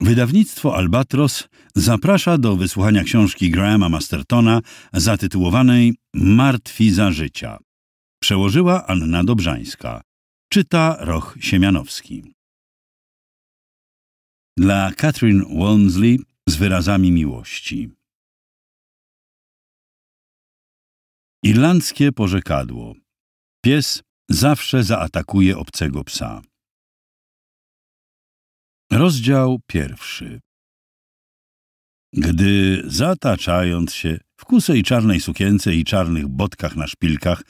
Wydawnictwo Albatros zaprasza do wysłuchania książki Grahama Mastertona zatytułowanej Martwi za życia. Przełożyła Anna Dobrzańska. Czyta Roch Siemianowski. Dla Catherine Walmsley z wyrazami miłości. Irlandzkie porzekadło. Pies zawsze zaatakuje obcego psa. Rozdział pierwszy. Gdy zataczając się w kusej czarnej sukience i czarnych botkach na szpilkach,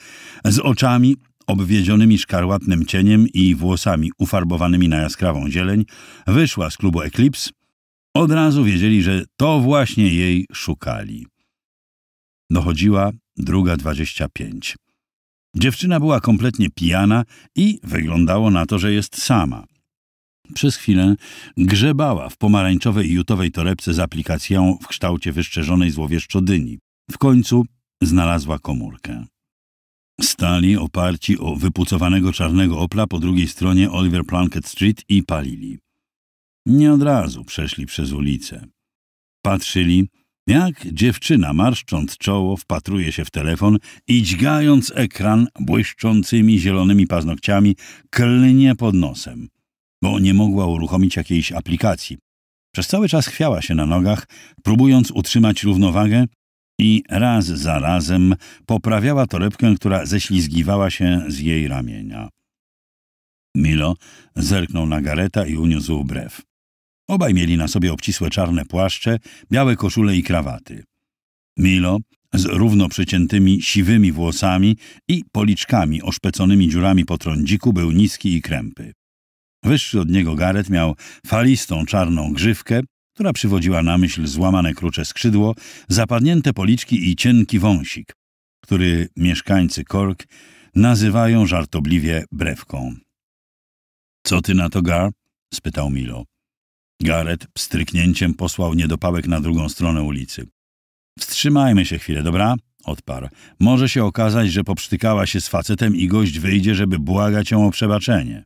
z oczami obwiedzionymi szkarłatnym cieniem i włosami ufarbowanymi na jaskrawą zieleń, wyszła z klubu Eklips, od razu wiedzieli, że to właśnie jej szukali. Dochodziła druga dwadzieścia pięć. Dziewczyna była kompletnie pijana i wyglądało na to, że jest sama. Przez chwilę grzebała w pomarańczowej i jutowej torebce z aplikacją w kształcie wyszczerzonej złowieszczo dyni. W końcu znalazła komórkę. Stali oparci o wypucowanego czarnego opla po drugiej stronie Oliver Plunkett Street i palili. Nie od razu przeszli przez ulicę. Patrzyli, jak dziewczyna marszcząc czoło wpatruje się w telefon i dźgając ekran błyszczącymi zielonymi paznokciami klnie pod nosem bo nie mogła uruchomić jakiejś aplikacji. Przez cały czas chwiała się na nogach, próbując utrzymać równowagę i raz za razem poprawiała torebkę, która ześlizgiwała się z jej ramienia. Milo zerknął na Gareta i uniósł brew. Obaj mieli na sobie obcisłe czarne płaszcze, białe koszule i krawaty. Milo z równo przyciętymi siwymi włosami i policzkami oszpeconymi dziurami po trądziku był niski i krępy. Wyższy od niego Gareth miał falistą czarną grzywkę, która przywodziła na myśl złamane krucze skrzydło, zapadnięte policzki i cienki wąsik, który mieszkańcy Kork nazywają żartobliwie brewką. Co ty na to, Gar? spytał Milo. Gareth pstryknięciem posłał niedopałek na drugą stronę ulicy. Wstrzymajmy się chwilę, dobra? odparł. Może się okazać, że poprztykała się z facetem i gość wyjdzie, żeby błagać ją o przebaczenie.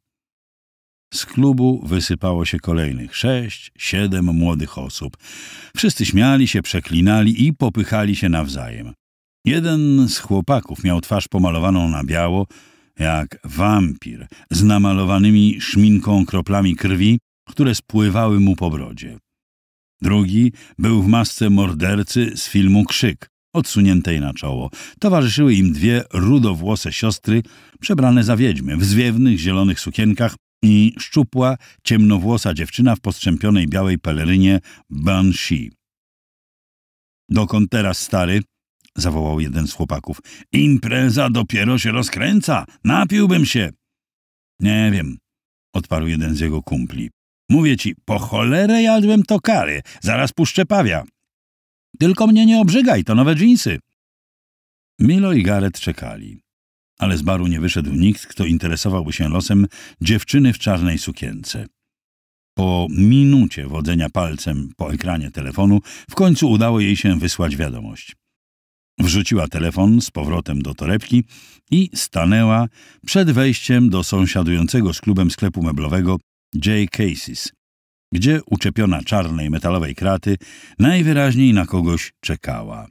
Z klubu wysypało się kolejnych sześć, siedem młodych osób. Wszyscy śmiali się, przeklinali i popychali się nawzajem. Jeden z chłopaków miał twarz pomalowaną na biało, jak wampir, z namalowanymi szminką kroplami krwi, które spływały mu po brodzie. Drugi był w masce mordercy z filmu Krzyk, odsuniętej na czoło. Towarzyszyły im dwie rudowłose siostry, przebrane za wiedźmy, w zwiewnych zielonych sukienkach i szczupła, ciemnowłosa dziewczyna w postrzępionej białej pelerynie Banshee. Dokąd teraz, stary? zawołał jeden z chłopaków. Impreza dopiero się rozkręca. Napiłbym się. Nie wiem, odparł jeden z jego kumpli. Mówię ci, po cholerę jadłem to kary. Zaraz puszczę pawia. Tylko mnie nie obrzygaj, to nowe dżinsy. Milo i Garet czekali ale z baru nie wyszedł nikt, kto interesowałby się losem dziewczyny w czarnej sukience. Po minucie wodzenia palcem po ekranie telefonu w końcu udało jej się wysłać wiadomość. Wrzuciła telefon z powrotem do torebki i stanęła przed wejściem do sąsiadującego z klubem sklepu meblowego J. Casey's, gdzie uczepiona czarnej metalowej kraty najwyraźniej na kogoś czekała.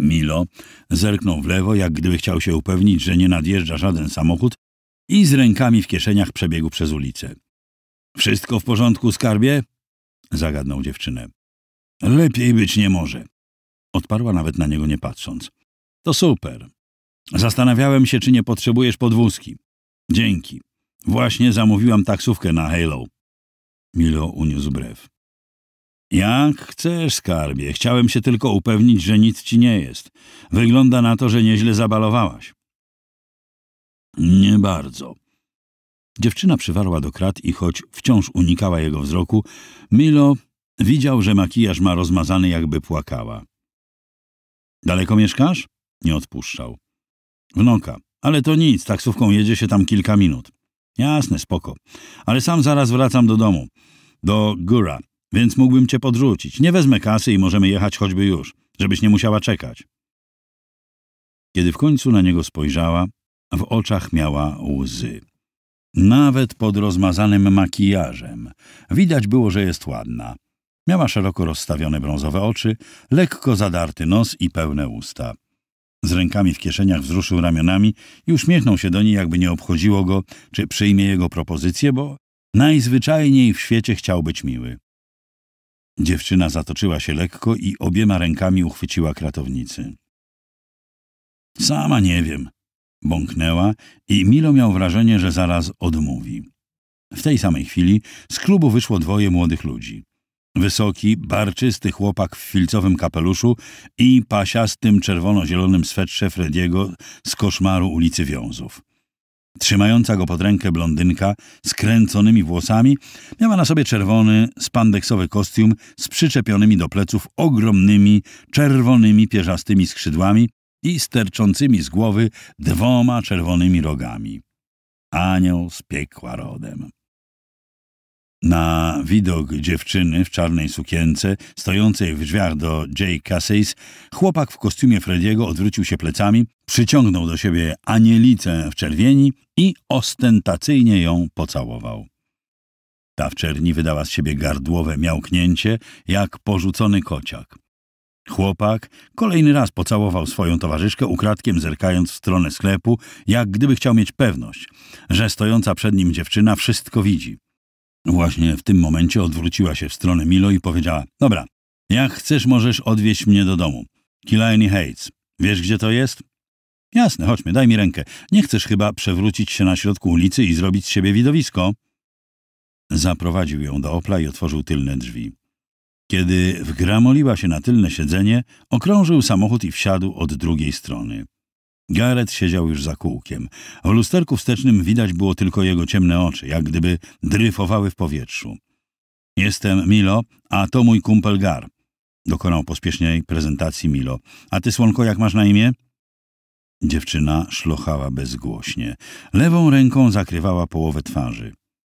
Milo zerknął w lewo, jak gdyby chciał się upewnić, że nie nadjeżdża żaden samochód i z rękami w kieszeniach przebiegł przez ulicę. Wszystko w porządku, skarbie? zagadnął dziewczynę. Lepiej być nie może. Odparła nawet na niego nie patrząc. To super. Zastanawiałem się, czy nie potrzebujesz podwózki. Dzięki. Właśnie zamówiłam taksówkę na Halo. Milo uniósł brew. Jak chcesz, skarbie. Chciałem się tylko upewnić, że nic ci nie jest. Wygląda na to, że nieźle zabalowałaś. Nie bardzo. Dziewczyna przywarła do krat i choć wciąż unikała jego wzroku, Milo widział, że makijaż ma rozmazany, jakby płakała. Daleko mieszkasz? Nie odpuszczał. Wnoka. Ale to nic, taksówką jedzie się tam kilka minut. Jasne, spoko. Ale sam zaraz wracam do domu. Do góra. Więc mógłbym cię podrzucić. Nie wezmę kasy i możemy jechać choćby już, żebyś nie musiała czekać. Kiedy w końcu na niego spojrzała, w oczach miała łzy. Nawet pod rozmazanym makijażem widać było, że jest ładna. Miała szeroko rozstawione brązowe oczy, lekko zadarty nos i pełne usta. Z rękami w kieszeniach wzruszył ramionami i uśmiechnął się do niej, jakby nie obchodziło go, czy przyjmie jego propozycję, bo najzwyczajniej w świecie chciał być miły. Dziewczyna zatoczyła się lekko i obiema rękami uchwyciła kratownicy. Sama nie wiem, bąknęła i Milo miał wrażenie, że zaraz odmówi. W tej samej chwili z klubu wyszło dwoje młodych ludzi. Wysoki, barczysty chłopak w filcowym kapeluszu i pasiastym czerwono-zielonym swetrze Frediego z koszmaru ulicy Wiązów. Trzymająca go pod rękę blondynka z kręconymi włosami miała na sobie czerwony, spandeksowy kostium z przyczepionymi do pleców ogromnymi, czerwonymi, pierzastymi skrzydłami i sterczącymi z głowy dwoma czerwonymi rogami. Anioł z piekła rodem. Na widok dziewczyny w czarnej sukience, stojącej w drzwiach do Jay Casseys, chłopak w kostiumie Frediego odwrócił się plecami, przyciągnął do siebie anielicę w czerwieni i ostentacyjnie ją pocałował. Ta w czerni wydała z siebie gardłowe miałknięcie, jak porzucony kociak. Chłopak kolejny raz pocałował swoją towarzyszkę, ukradkiem zerkając w stronę sklepu, jak gdyby chciał mieć pewność, że stojąca przed nim dziewczyna wszystko widzi. No właśnie w tym momencie odwróciła się w stronę Milo i powiedziała – Dobra, jak chcesz możesz odwieźć mnie do domu. Killarney Heights. Wiesz gdzie to jest? – Jasne, chodźmy, daj mi rękę. Nie chcesz chyba przewrócić się na środku ulicy i zrobić z siebie widowisko? Zaprowadził ją do Opla i otworzył tylne drzwi. Kiedy wgramoliła się na tylne siedzenie, okrążył samochód i wsiadł od drugiej strony. Gareth siedział już za kółkiem. W lusterku wstecznym widać było tylko jego ciemne oczy, jak gdyby dryfowały w powietrzu. Jestem Milo, a to mój kumpel Gar. Dokonał pospiesznej prezentacji Milo. A ty, słonko, jak masz na imię? Dziewczyna szlochała bezgłośnie. Lewą ręką zakrywała połowę twarzy.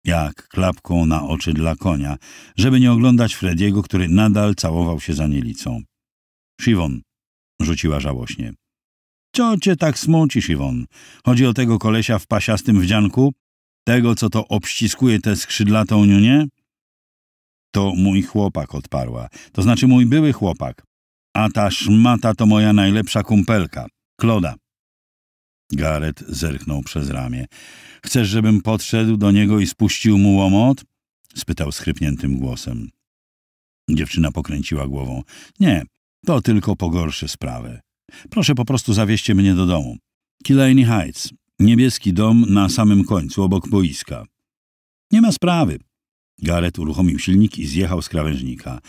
Jak klapką na oczy dla konia, żeby nie oglądać Frediego, który nadal całował się za nielicą. Siwon, rzuciła żałośnie. Co cię tak smucisz, Iwon? Chodzi o tego kolesia w pasiastym wdzianku? Tego, co to obściskuje tę skrzydlatą nie? To mój chłopak, odparła. To znaczy mój były chłopak. A ta szmata to moja najlepsza kumpelka. Kloda. Gareth zerknął przez ramię. Chcesz, żebym podszedł do niego i spuścił mu łomot? spytał schrypniętym głosem. Dziewczyna pokręciła głową. Nie, to tylko pogorszy sprawę. Proszę po prostu zawieźcie mnie do domu. Killiney Heights. Niebieski dom na samym końcu, obok boiska. Nie ma sprawy. Garrett uruchomił silnik i zjechał z krawężnika.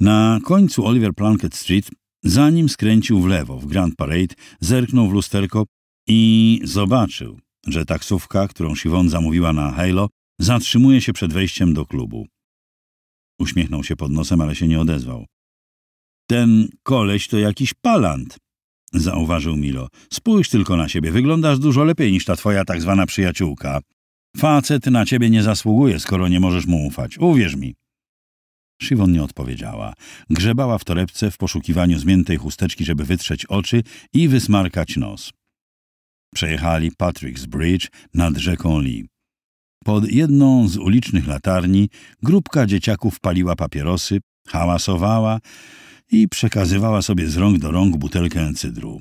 Na końcu Oliver Plunkett Street, zanim skręcił w lewo w Grand Parade, zerknął w lusterko i zobaczył, że taksówka, którą Siwon zamówiła na Halo, zatrzymuje się przed wejściem do klubu. Uśmiechnął się pod nosem, ale się nie odezwał. Ten koleś to jakiś palant, zauważył Milo. Spójrz tylko na siebie, wyglądasz dużo lepiej niż ta twoja tak zwana przyjaciółka. Facet na ciebie nie zasługuje, skoro nie możesz mu ufać. Uwierz mi. Szywon nie odpowiedziała. Grzebała w torebce w poszukiwaniu zmiętej chusteczki, żeby wytrzeć oczy i wysmarkać nos. Przejechali Patrick's Bridge nad rzeką Lee. Pod jedną z ulicznych latarni grupka dzieciaków paliła papierosy, hałasowała, i przekazywała sobie z rąk do rąk butelkę cydru.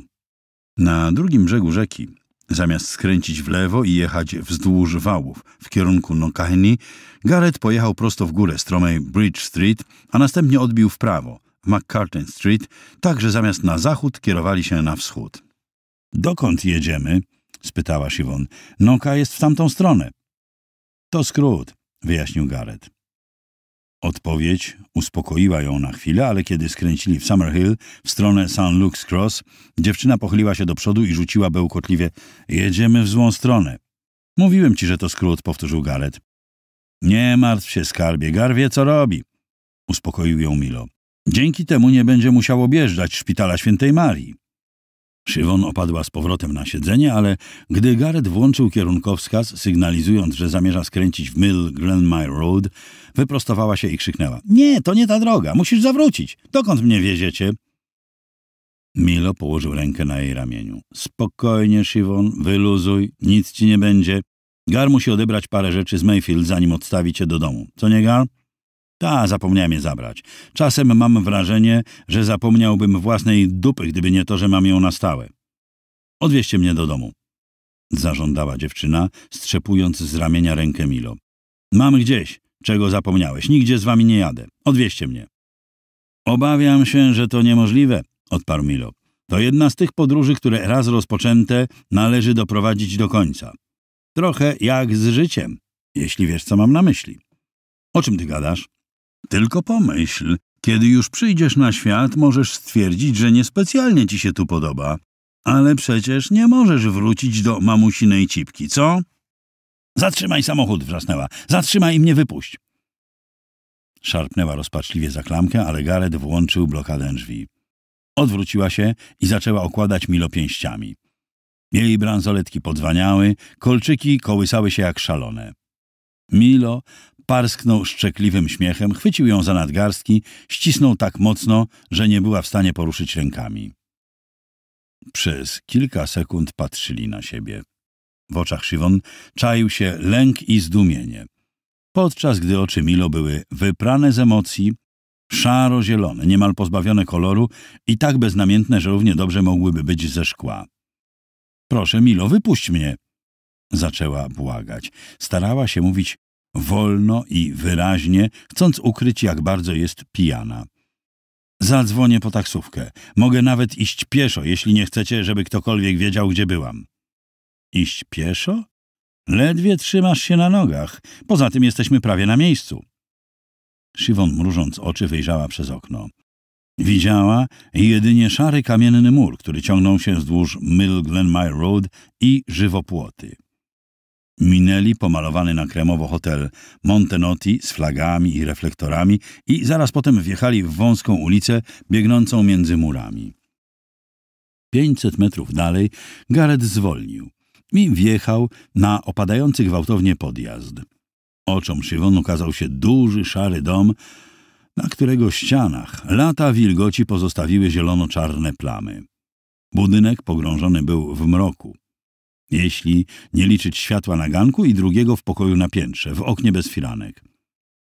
Na drugim brzegu rzeki, zamiast skręcić w lewo i jechać wzdłuż wałów w kierunku Nokahni, Garrett pojechał prosto w górę stromej Bridge Street, a następnie odbił w prawo, w McCartan Street, tak że zamiast na zachód kierowali się na wschód. Dokąd jedziemy? spytała Siwon. Noka jest w tamtą stronę. To skrót, wyjaśnił Garrett. Odpowiedź uspokoiła ją na chwilę, ale kiedy skręcili w Summerhill w stronę St. Luke's Cross, dziewczyna pochyliła się do przodu i rzuciła bełkotliwie – jedziemy w złą stronę. – Mówiłem ci, że to skrót – powtórzył Garrett. – Nie martw się, skarbie, Gar wie, co robi – uspokoił ją Milo. – Dzięki temu nie będzie musiał objeżdżać szpitala świętej Marii. Szywon opadła z powrotem na siedzenie, ale gdy Garrett włączył kierunkowskaz, sygnalizując, że zamierza skręcić w Mill Glenmire Road, wyprostowała się i krzyknęła. Nie, to nie ta droga, musisz zawrócić. Dokąd mnie wieziecie? Milo położył rękę na jej ramieniu. Spokojnie, Szywon, wyluzuj, nic ci nie będzie. Gar musi odebrać parę rzeczy z Mayfield, zanim odstawi cię do domu. Co nie, Gar? Ta, zapomniałem je zabrać. Czasem mam wrażenie, że zapomniałbym własnej dupy, gdyby nie to, że mam ją na stałe. Odwieźcie mnie do domu. Zażądała dziewczyna, strzepując z ramienia rękę Milo. Mam gdzieś, czego zapomniałeś. Nigdzie z wami nie jadę. Odwieźcie mnie. Obawiam się, że to niemożliwe, odparł Milo. To jedna z tych podróży, które raz rozpoczęte należy doprowadzić do końca. Trochę jak z życiem, jeśli wiesz, co mam na myśli. O czym ty gadasz? Tylko pomyśl, kiedy już przyjdziesz na świat, możesz stwierdzić, że niespecjalnie ci się tu podoba. Ale przecież nie możesz wrócić do mamusinej cipki, co? Zatrzymaj samochód, wrzasnęła. Zatrzymaj i mnie wypuść. Szarpnęła rozpaczliwie za klamkę, ale Gareth włączył blokadę drzwi. Odwróciła się i zaczęła okładać Milo pięściami. Jej bransoletki podzwaniały, kolczyki kołysały się jak szalone. Milo parsknął szczekliwym śmiechem, chwycił ją za nadgarstki, ścisnął tak mocno, że nie była w stanie poruszyć rękami. Przez kilka sekund patrzyli na siebie. W oczach Siwon czaił się lęk i zdumienie. Podczas gdy oczy Milo były wyprane z emocji, szaro-zielone, niemal pozbawione koloru i tak beznamiętne, że równie dobrze mogłyby być ze szkła. Proszę, Milo, wypuść mnie! Zaczęła błagać. Starała się mówić wolno i wyraźnie, chcąc ukryć, jak bardzo jest pijana. Zadzwonię po taksówkę. Mogę nawet iść pieszo, jeśli nie chcecie, żeby ktokolwiek wiedział, gdzie byłam. Iść pieszo? Ledwie trzymasz się na nogach. Poza tym jesteśmy prawie na miejscu. Szywon mrużąc oczy wyjrzała przez okno. Widziała jedynie szary kamienny mur, który ciągnął się wzdłuż Mill Glenmire Road i żywopłoty. Minęli pomalowany na kremowo hotel Montenotti z flagami i reflektorami i zaraz potem wjechali w wąską ulicę biegnącą między murami. Pięćset metrów dalej Gareth zwolnił i wjechał na opadający gwałtownie podjazd. Oczom Szywon ukazał się duży, szary dom, na którego ścianach lata wilgoci pozostawiły zielono-czarne plamy. Budynek pogrążony był w mroku jeśli nie liczyć światła na ganku i drugiego w pokoju na piętrze, w oknie bez firanek.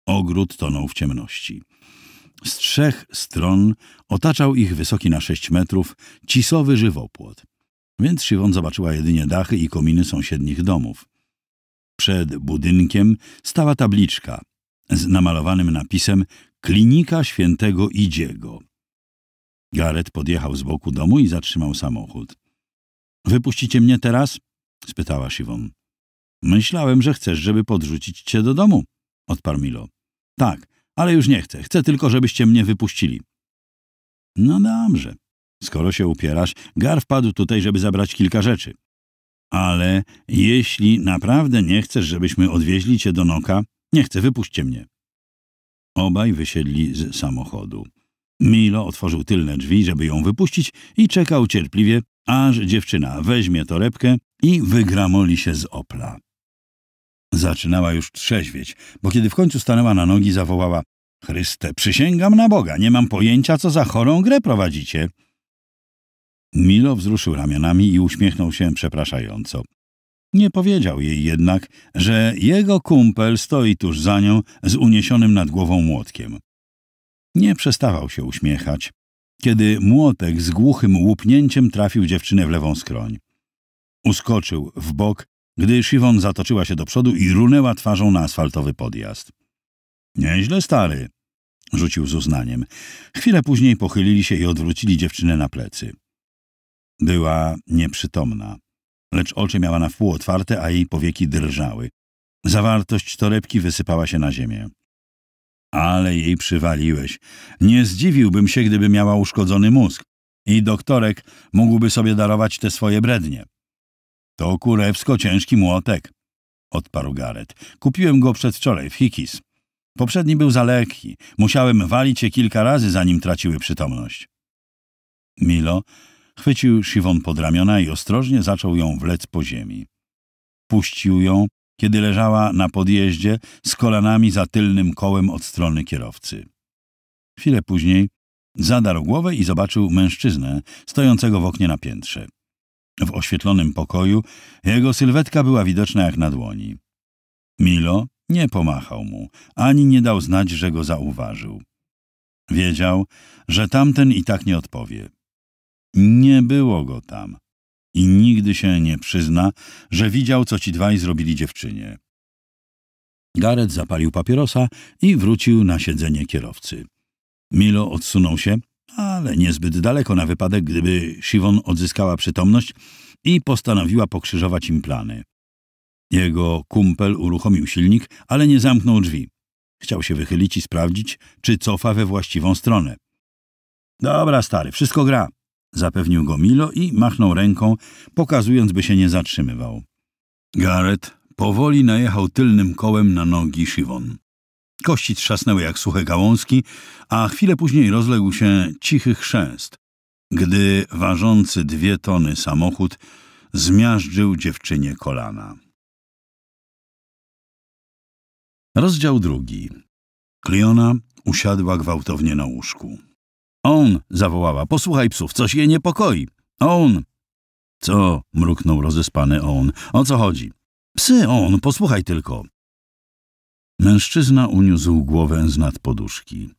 Ogród tonął w ciemności. Z trzech stron otaczał ich wysoki na sześć metrów cisowy żywopłot, więc Szywon zobaczyła jedynie dachy i kominy sąsiednich domów. Przed budynkiem stała tabliczka z namalowanym napisem Klinika Świętego Idziego. Garet podjechał z boku domu i zatrzymał samochód. Wypuścicie mnie teraz? spytała Siwon. Myślałem, że chcesz, żeby podrzucić cię do domu, odparł Milo. Tak, ale już nie chcę. Chcę tylko, żebyście mnie wypuścili. No dobrze. Skoro się upierasz, Gar wpadł tutaj, żeby zabrać kilka rzeczy. Ale jeśli naprawdę nie chcesz, żebyśmy odwieźli cię do Noka, nie chcę, wypuśćcie mnie. Obaj wysiedli z samochodu. Milo otworzył tylne drzwi, żeby ją wypuścić i czekał cierpliwie, aż dziewczyna weźmie torebkę i wygramoli się z opla. Zaczynała już trzeźwieć, bo kiedy w końcu stanęła na nogi, zawołała – Chryste, przysięgam na Boga, nie mam pojęcia, co za chorą grę prowadzicie. Milo wzruszył ramionami i uśmiechnął się przepraszająco. Nie powiedział jej jednak, że jego kumpel stoi tuż za nią z uniesionym nad głową młotkiem. Nie przestawał się uśmiechać, kiedy młotek z głuchym łupnięciem trafił dziewczynę w lewą skroń. Uskoczył w bok, gdy Siwon zatoczyła się do przodu i runęła twarzą na asfaltowy podjazd. Nieźle, stary, rzucił z uznaniem. Chwilę później pochylili się i odwrócili dziewczynę na plecy. Była nieprzytomna, lecz oczy miała na wpół otwarte, a jej powieki drżały. Zawartość torebki wysypała się na ziemię. Ale jej przywaliłeś. Nie zdziwiłbym się, gdyby miała uszkodzony mózg. I doktorek mógłby sobie darować te swoje brednie. To kurewsko ciężki młotek, odparł Garet. Kupiłem go przedwczoraj w Hikis. Poprzedni był za lekki. Musiałem walić je kilka razy, zanim traciły przytomność. Milo chwycił Siwon pod ramiona i ostrożnie zaczął ją wlec po ziemi. Puścił ją, kiedy leżała na podjeździe z kolanami za tylnym kołem od strony kierowcy. Chwilę później zadarł głowę i zobaczył mężczyznę stojącego w oknie na piętrze w oświetlonym pokoju, jego sylwetka była widoczna jak na dłoni. Milo nie pomachał mu, ani nie dał znać, że go zauważył. Wiedział, że tamten i tak nie odpowie. Nie było go tam i nigdy się nie przyzna, że widział, co ci dwaj zrobili dziewczynie. Gareth zapalił papierosa i wrócił na siedzenie kierowcy. Milo odsunął się ale niezbyt daleko na wypadek, gdyby Siwon odzyskała przytomność i postanowiła pokrzyżować im plany. Jego kumpel uruchomił silnik, ale nie zamknął drzwi. Chciał się wychylić i sprawdzić, czy cofa we właściwą stronę. Dobra, stary, wszystko gra, zapewnił go Milo i machnął ręką, pokazując, by się nie zatrzymywał. Garrett powoli najechał tylnym kołem na nogi Siwon. Kości trzasnęły jak suche gałązki, a chwilę później rozległ się cichy chrzęst, gdy ważący dwie tony samochód zmiażdżył dziewczynie kolana. Rozdział drugi. Kliona usiadła gwałtownie na łóżku. On! zawołała. Posłuchaj psów, coś je niepokoi. On! Co? mruknął rozespany On. O co chodzi? Psy, On, posłuchaj tylko. Mężczyzna uniósł głowę z nad poduszki.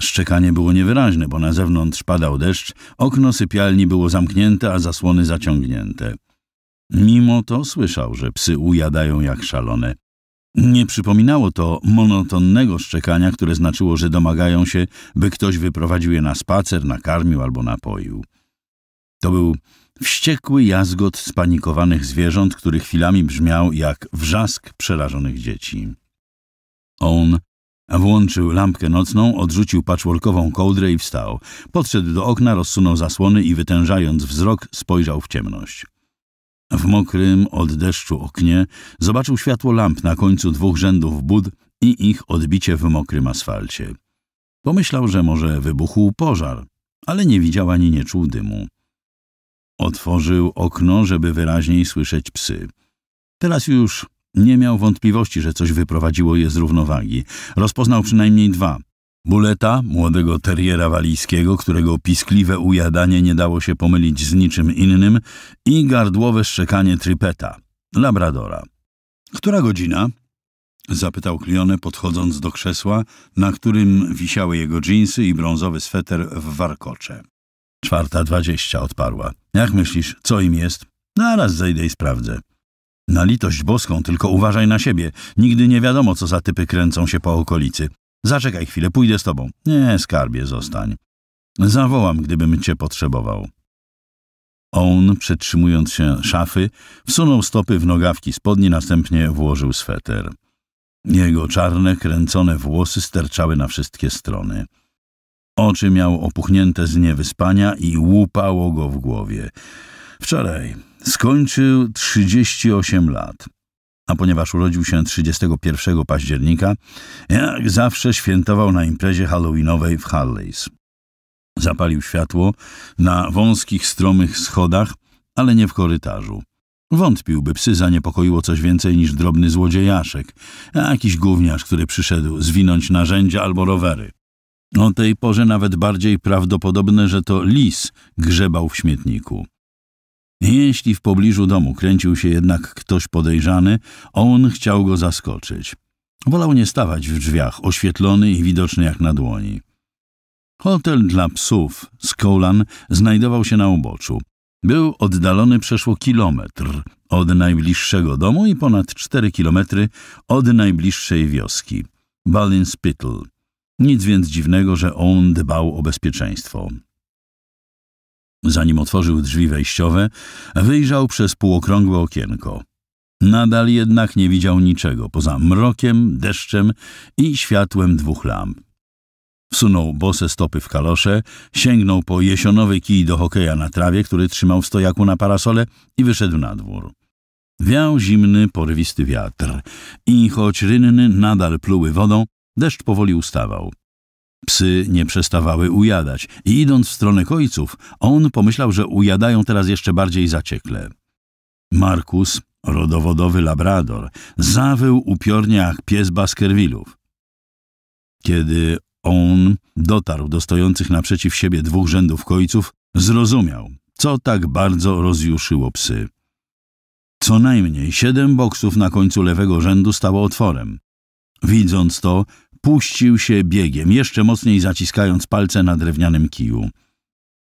Szczekanie było niewyraźne, bo na zewnątrz padał deszcz, okno sypialni było zamknięte, a zasłony zaciągnięte. Mimo to słyszał, że psy ujadają jak szalone. Nie przypominało to monotonnego szczekania, które znaczyło, że domagają się, by ktoś wyprowadził je na spacer, nakarmił albo napoił. To był wściekły jazgot spanikowanych zwierząt, który chwilami brzmiał jak wrzask przerażonych dzieci. On włączył lampkę nocną, odrzucił patchworkową kołdrę i wstał. Podszedł do okna, rozsunął zasłony i wytężając wzrok spojrzał w ciemność. W mokrym od deszczu oknie zobaczył światło lamp na końcu dwóch rzędów bud i ich odbicie w mokrym asfalcie. Pomyślał, że może wybuchł pożar, ale nie widział ani nie czuł dymu. Otworzył okno, żeby wyraźniej słyszeć psy. Teraz już nie miał wątpliwości, że coś wyprowadziło je z równowagi. Rozpoznał przynajmniej dwa. Buleta, młodego teriera walijskiego, którego piskliwe ujadanie nie dało się pomylić z niczym innym, i gardłowe szczekanie trypeta, labradora. Która godzina? Zapytał Klione, podchodząc do krzesła, na którym wisiały jego dżinsy i brązowy sweter w warkocze. Czwarta dwadzieścia odparła. Jak myślisz, co im jest? No, raz zejdę i sprawdzę. Na litość boską, tylko uważaj na siebie. Nigdy nie wiadomo, co za typy kręcą się po okolicy. Zaczekaj chwilę, pójdę z tobą. Nie, skarbie, zostań. Zawołam, gdybym cię potrzebował. On, przetrzymując się szafy, wsunął stopy w nogawki spodni, następnie włożył sweter. Jego czarne, kręcone włosy sterczały na wszystkie strony. Oczy miał opuchnięte z niewyspania i łupało go w głowie. Wczoraj, Skończył 38 lat. A ponieważ urodził się 31 października, jak zawsze świętował na imprezie halloweenowej w Harleys. Zapalił światło na wąskich, stromych schodach, ale nie w korytarzu. Wątpił, by psy zaniepokoiło coś więcej niż drobny złodziejaszek, jakiś gówniarz, który przyszedł zwinąć narzędzia albo rowery. O tej porze nawet bardziej prawdopodobne, że to lis grzebał w śmietniku. Jeśli w pobliżu domu kręcił się jednak ktoś podejrzany, on chciał go zaskoczyć. Wolał nie stawać w drzwiach, oświetlony i widoczny jak na dłoni. Hotel dla psów z Kolan znajdował się na uboczu. Był oddalony przeszło kilometr od najbliższego domu i ponad cztery kilometry od najbliższej wioski, Balinspittle. Nic więc dziwnego, że on dbał o bezpieczeństwo. Zanim otworzył drzwi wejściowe, wyjrzał przez półokrągłe okienko. Nadal jednak nie widział niczego poza mrokiem, deszczem i światłem dwóch lamp. Wsunął bose stopy w kalosze, sięgnął po jesionowy kij do hokeja na trawie, który trzymał w stojaku na parasole i wyszedł na dwór. Wiał zimny, porywisty wiatr i choć rynny nadal pluły wodą, deszcz powoli ustawał. Psy nie przestawały ujadać i idąc w stronę kojców, on pomyślał, że ujadają teraz jeszcze bardziej zaciekle. Markus, rodowodowy labrador, zawył upiornie jak pies Baskervillów. Kiedy on dotarł do stojących naprzeciw siebie dwóch rzędów kojców, zrozumiał, co tak bardzo rozjuszyło psy. Co najmniej siedem boksów na końcu lewego rzędu stało otworem. Widząc to, puścił się biegiem, jeszcze mocniej zaciskając palce na drewnianym kiju.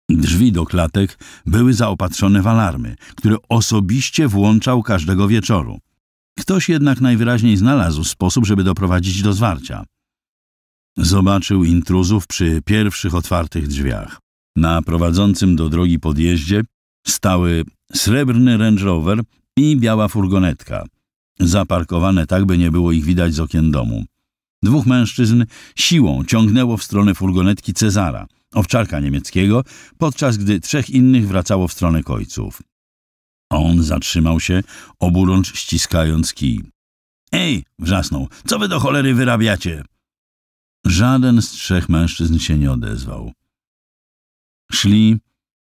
Drzwi do klatek były zaopatrzone w alarmy, które osobiście włączał każdego wieczoru. Ktoś jednak najwyraźniej znalazł sposób, żeby doprowadzić do zwarcia. Zobaczył intruzów przy pierwszych otwartych drzwiach. Na prowadzącym do drogi podjeździe stały srebrny Range Rover i biała furgonetka, zaparkowane tak, by nie było ich widać z okien domu. Dwóch mężczyzn siłą ciągnęło w stronę furgonetki Cezara, owczarka niemieckiego, podczas gdy trzech innych wracało w stronę kojców. On zatrzymał się, oburącz ściskając kij. Ej, wrzasnął, co wy do cholery wyrabiacie? Żaden z trzech mężczyzn się nie odezwał. Szli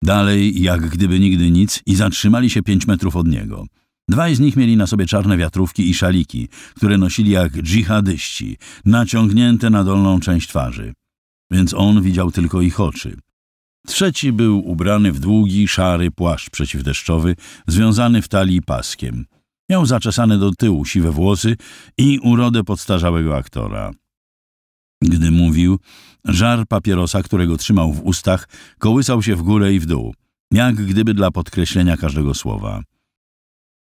dalej jak gdyby nigdy nic i zatrzymali się pięć metrów od niego. Dwaj z nich mieli na sobie czarne wiatrówki i szaliki, które nosili jak dżihadyści, naciągnięte na dolną część twarzy. Więc on widział tylko ich oczy. Trzeci był ubrany w długi, szary płaszcz przeciwdeszczowy, związany w talii paskiem. Miał zaczesane do tyłu siwe włosy i urodę podstarzałego aktora. Gdy mówił, żar papierosa, którego trzymał w ustach, kołysał się w górę i w dół, jak gdyby dla podkreślenia każdego słowa.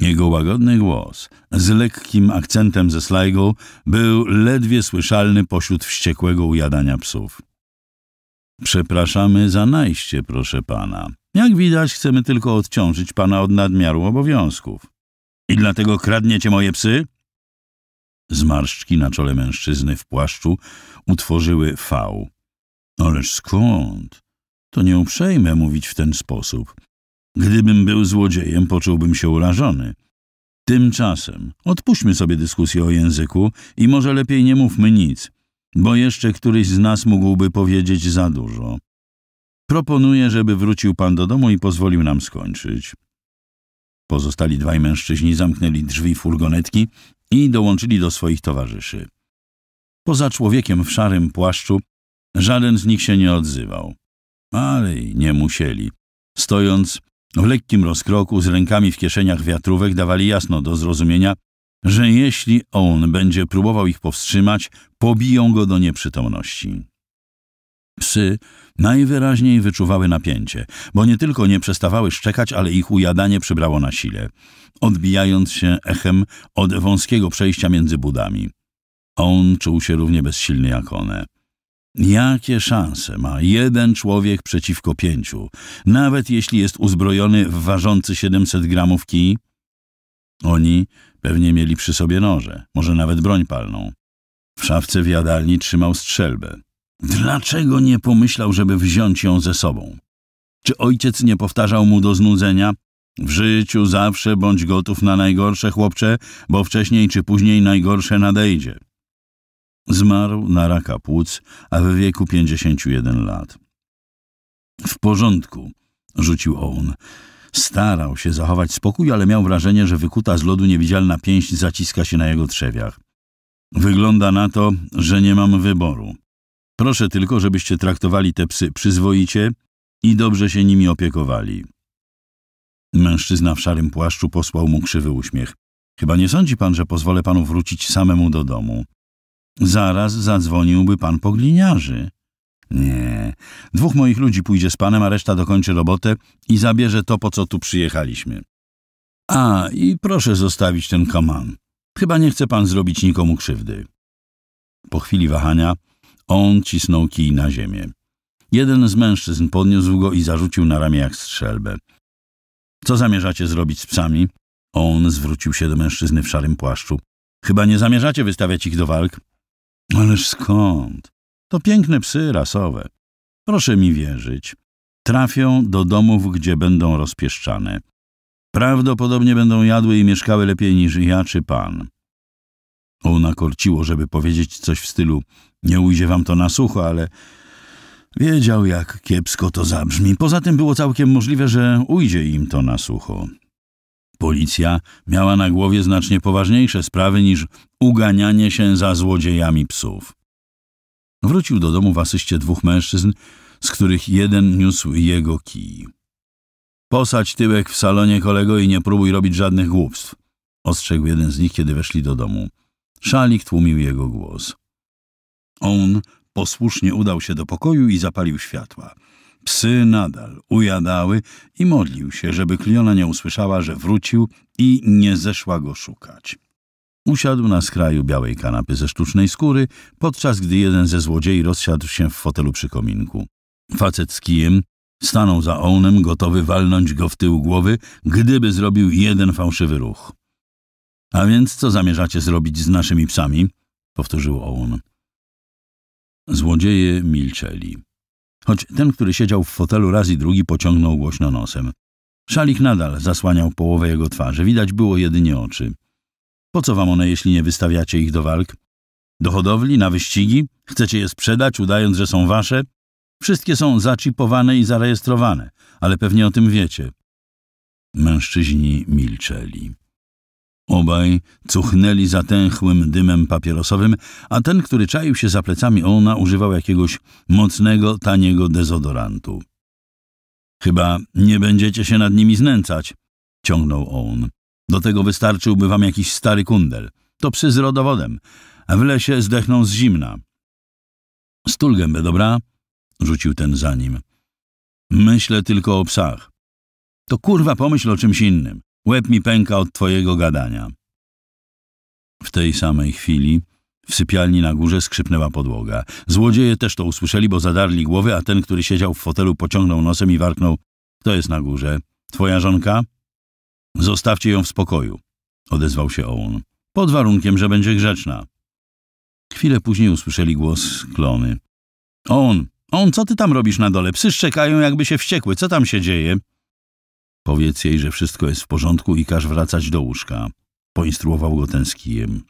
Jego łagodny głos, z lekkim akcentem ze slajgą, był ledwie słyszalny pośród wściekłego ujadania psów. Przepraszamy za najście, proszę pana. Jak widać, chcemy tylko odciążyć pana od nadmiaru obowiązków. I dlatego kradniecie moje psy? Zmarszczki na czole mężczyzny w płaszczu utworzyły V. Ależ skąd? To nieuprzejme mówić w ten sposób. Gdybym był złodziejem, poczułbym się urażony. Tymczasem odpuśćmy sobie dyskusję o języku i może lepiej nie mówmy nic, bo jeszcze któryś z nas mógłby powiedzieć za dużo. Proponuję, żeby wrócił pan do domu i pozwolił nam skończyć. Pozostali dwaj mężczyźni zamknęli drzwi furgonetki i dołączyli do swoich towarzyszy. Poza człowiekiem w szarym płaszczu żaden z nich się nie odzywał. Ale nie musieli. Stojąc, w lekkim rozkroku, z rękami w kieszeniach wiatrówek, dawali jasno do zrozumienia, że jeśli on będzie próbował ich powstrzymać, pobiją go do nieprzytomności. Psy najwyraźniej wyczuwały napięcie, bo nie tylko nie przestawały szczekać, ale ich ujadanie przybrało na sile, odbijając się echem od wąskiego przejścia między budami. On czuł się równie bezsilny jak one. Jakie szanse ma jeden człowiek przeciwko pięciu, nawet jeśli jest uzbrojony w ważący 700 gramów kij? Oni pewnie mieli przy sobie noże, może nawet broń palną. W szafce w jadalni trzymał strzelbę. Dlaczego nie pomyślał, żeby wziąć ją ze sobą? Czy ojciec nie powtarzał mu do znudzenia? W życiu zawsze bądź gotów na najgorsze, chłopcze, bo wcześniej czy później najgorsze nadejdzie. Zmarł na raka płuc, a w wieku 51 lat. W porządku, rzucił on. Starał się zachować spokój, ale miał wrażenie, że wykuta z lodu niewidzialna pięść zaciska się na jego trzewiach. Wygląda na to, że nie mam wyboru. Proszę tylko, żebyście traktowali te psy przyzwoicie i dobrze się nimi opiekowali. Mężczyzna w szarym płaszczu posłał mu krzywy uśmiech. Chyba nie sądzi pan, że pozwolę panu wrócić samemu do domu. Zaraz zadzwoniłby pan po gliniarzy. Nie, dwóch moich ludzi pójdzie z panem, a reszta dokończy robotę i zabierze to, po co tu przyjechaliśmy. A, i proszę zostawić ten kaman. Chyba nie chce pan zrobić nikomu krzywdy. Po chwili wahania on cisnął kij na ziemię. Jeden z mężczyzn podniósł go i zarzucił na ramię jak strzelbę. Co zamierzacie zrobić z psami? On zwrócił się do mężczyzny w szarym płaszczu. Chyba nie zamierzacie wystawiać ich do walk? Ależ skąd? To piękne psy rasowe. Proszę mi wierzyć. Trafią do domów, gdzie będą rozpieszczane. Prawdopodobnie będą jadły i mieszkały lepiej niż ja czy pan. Ona korciło, żeby powiedzieć coś w stylu nie ujdzie wam to na sucho, ale wiedział, jak kiepsko to zabrzmi. Poza tym było całkiem możliwe, że ujdzie im to na sucho. Policja miała na głowie znacznie poważniejsze sprawy niż uganianie się za złodziejami psów. Wrócił do domu w asyście dwóch mężczyzn, z których jeden niósł jego kij. Posadź tyłek w salonie kolego i nie próbuj robić żadnych głupstw, ostrzegł jeden z nich, kiedy weszli do domu. Szalik tłumił jego głos. On posłusznie udał się do pokoju i zapalił światła. Psy nadal ujadały i modlił się, żeby Kliona nie usłyszała, że wrócił i nie zeszła go szukać. Usiadł na skraju białej kanapy ze sztucznej skóry, podczas gdy jeden ze złodziei rozsiadł się w fotelu przy kominku. Facet z kijem stanął za ołnem, gotowy walnąć go w tył głowy, gdyby zrobił jeden fałszywy ruch. A więc co zamierzacie zrobić z naszymi psami? powtórzył Ołun. Złodzieje milczeli choć ten, który siedział w fotelu raz i drugi pociągnął głośno nosem. Szalik nadal zasłaniał połowę jego twarzy, widać było jedynie oczy. Po co wam one, jeśli nie wystawiacie ich do walk? Do hodowli, na wyścigi? Chcecie je sprzedać, udając, że są wasze? Wszystkie są zaczipowane i zarejestrowane, ale pewnie o tym wiecie. Mężczyźni milczeli. Obaj cuchnęli zatęchłym dymem papierosowym, a ten, który czaił się za plecami ona, używał jakiegoś mocnego, taniego dezodorantu. Chyba nie będziecie się nad nimi znęcać, ciągnął on. Do tego wystarczyłby wam jakiś stary kundel. To psy z rodowodem. W lesie zdechną z zimna. Stul gębę, dobra? rzucił ten za nim. Myślę tylko o psach. To kurwa pomyśl o czymś innym. Łeb mi pęka od twojego gadania. W tej samej chwili w sypialni na górze skrzypnęła podłoga. Złodzieje też to usłyszeli, bo zadarli głowy, a ten, który siedział w fotelu, pociągnął nosem i warknął. Kto jest na górze? Twoja żonka? Zostawcie ją w spokoju, odezwał się Owen. Pod warunkiem, że będzie grzeczna. Chwilę później usłyszeli głos klony. On, on, co ty tam robisz na dole? Psy szczekają, jakby się wściekły. Co tam się dzieje? Powiedz jej, że wszystko jest w porządku i każ wracać do łóżka. Poinstruował go ten z kijem.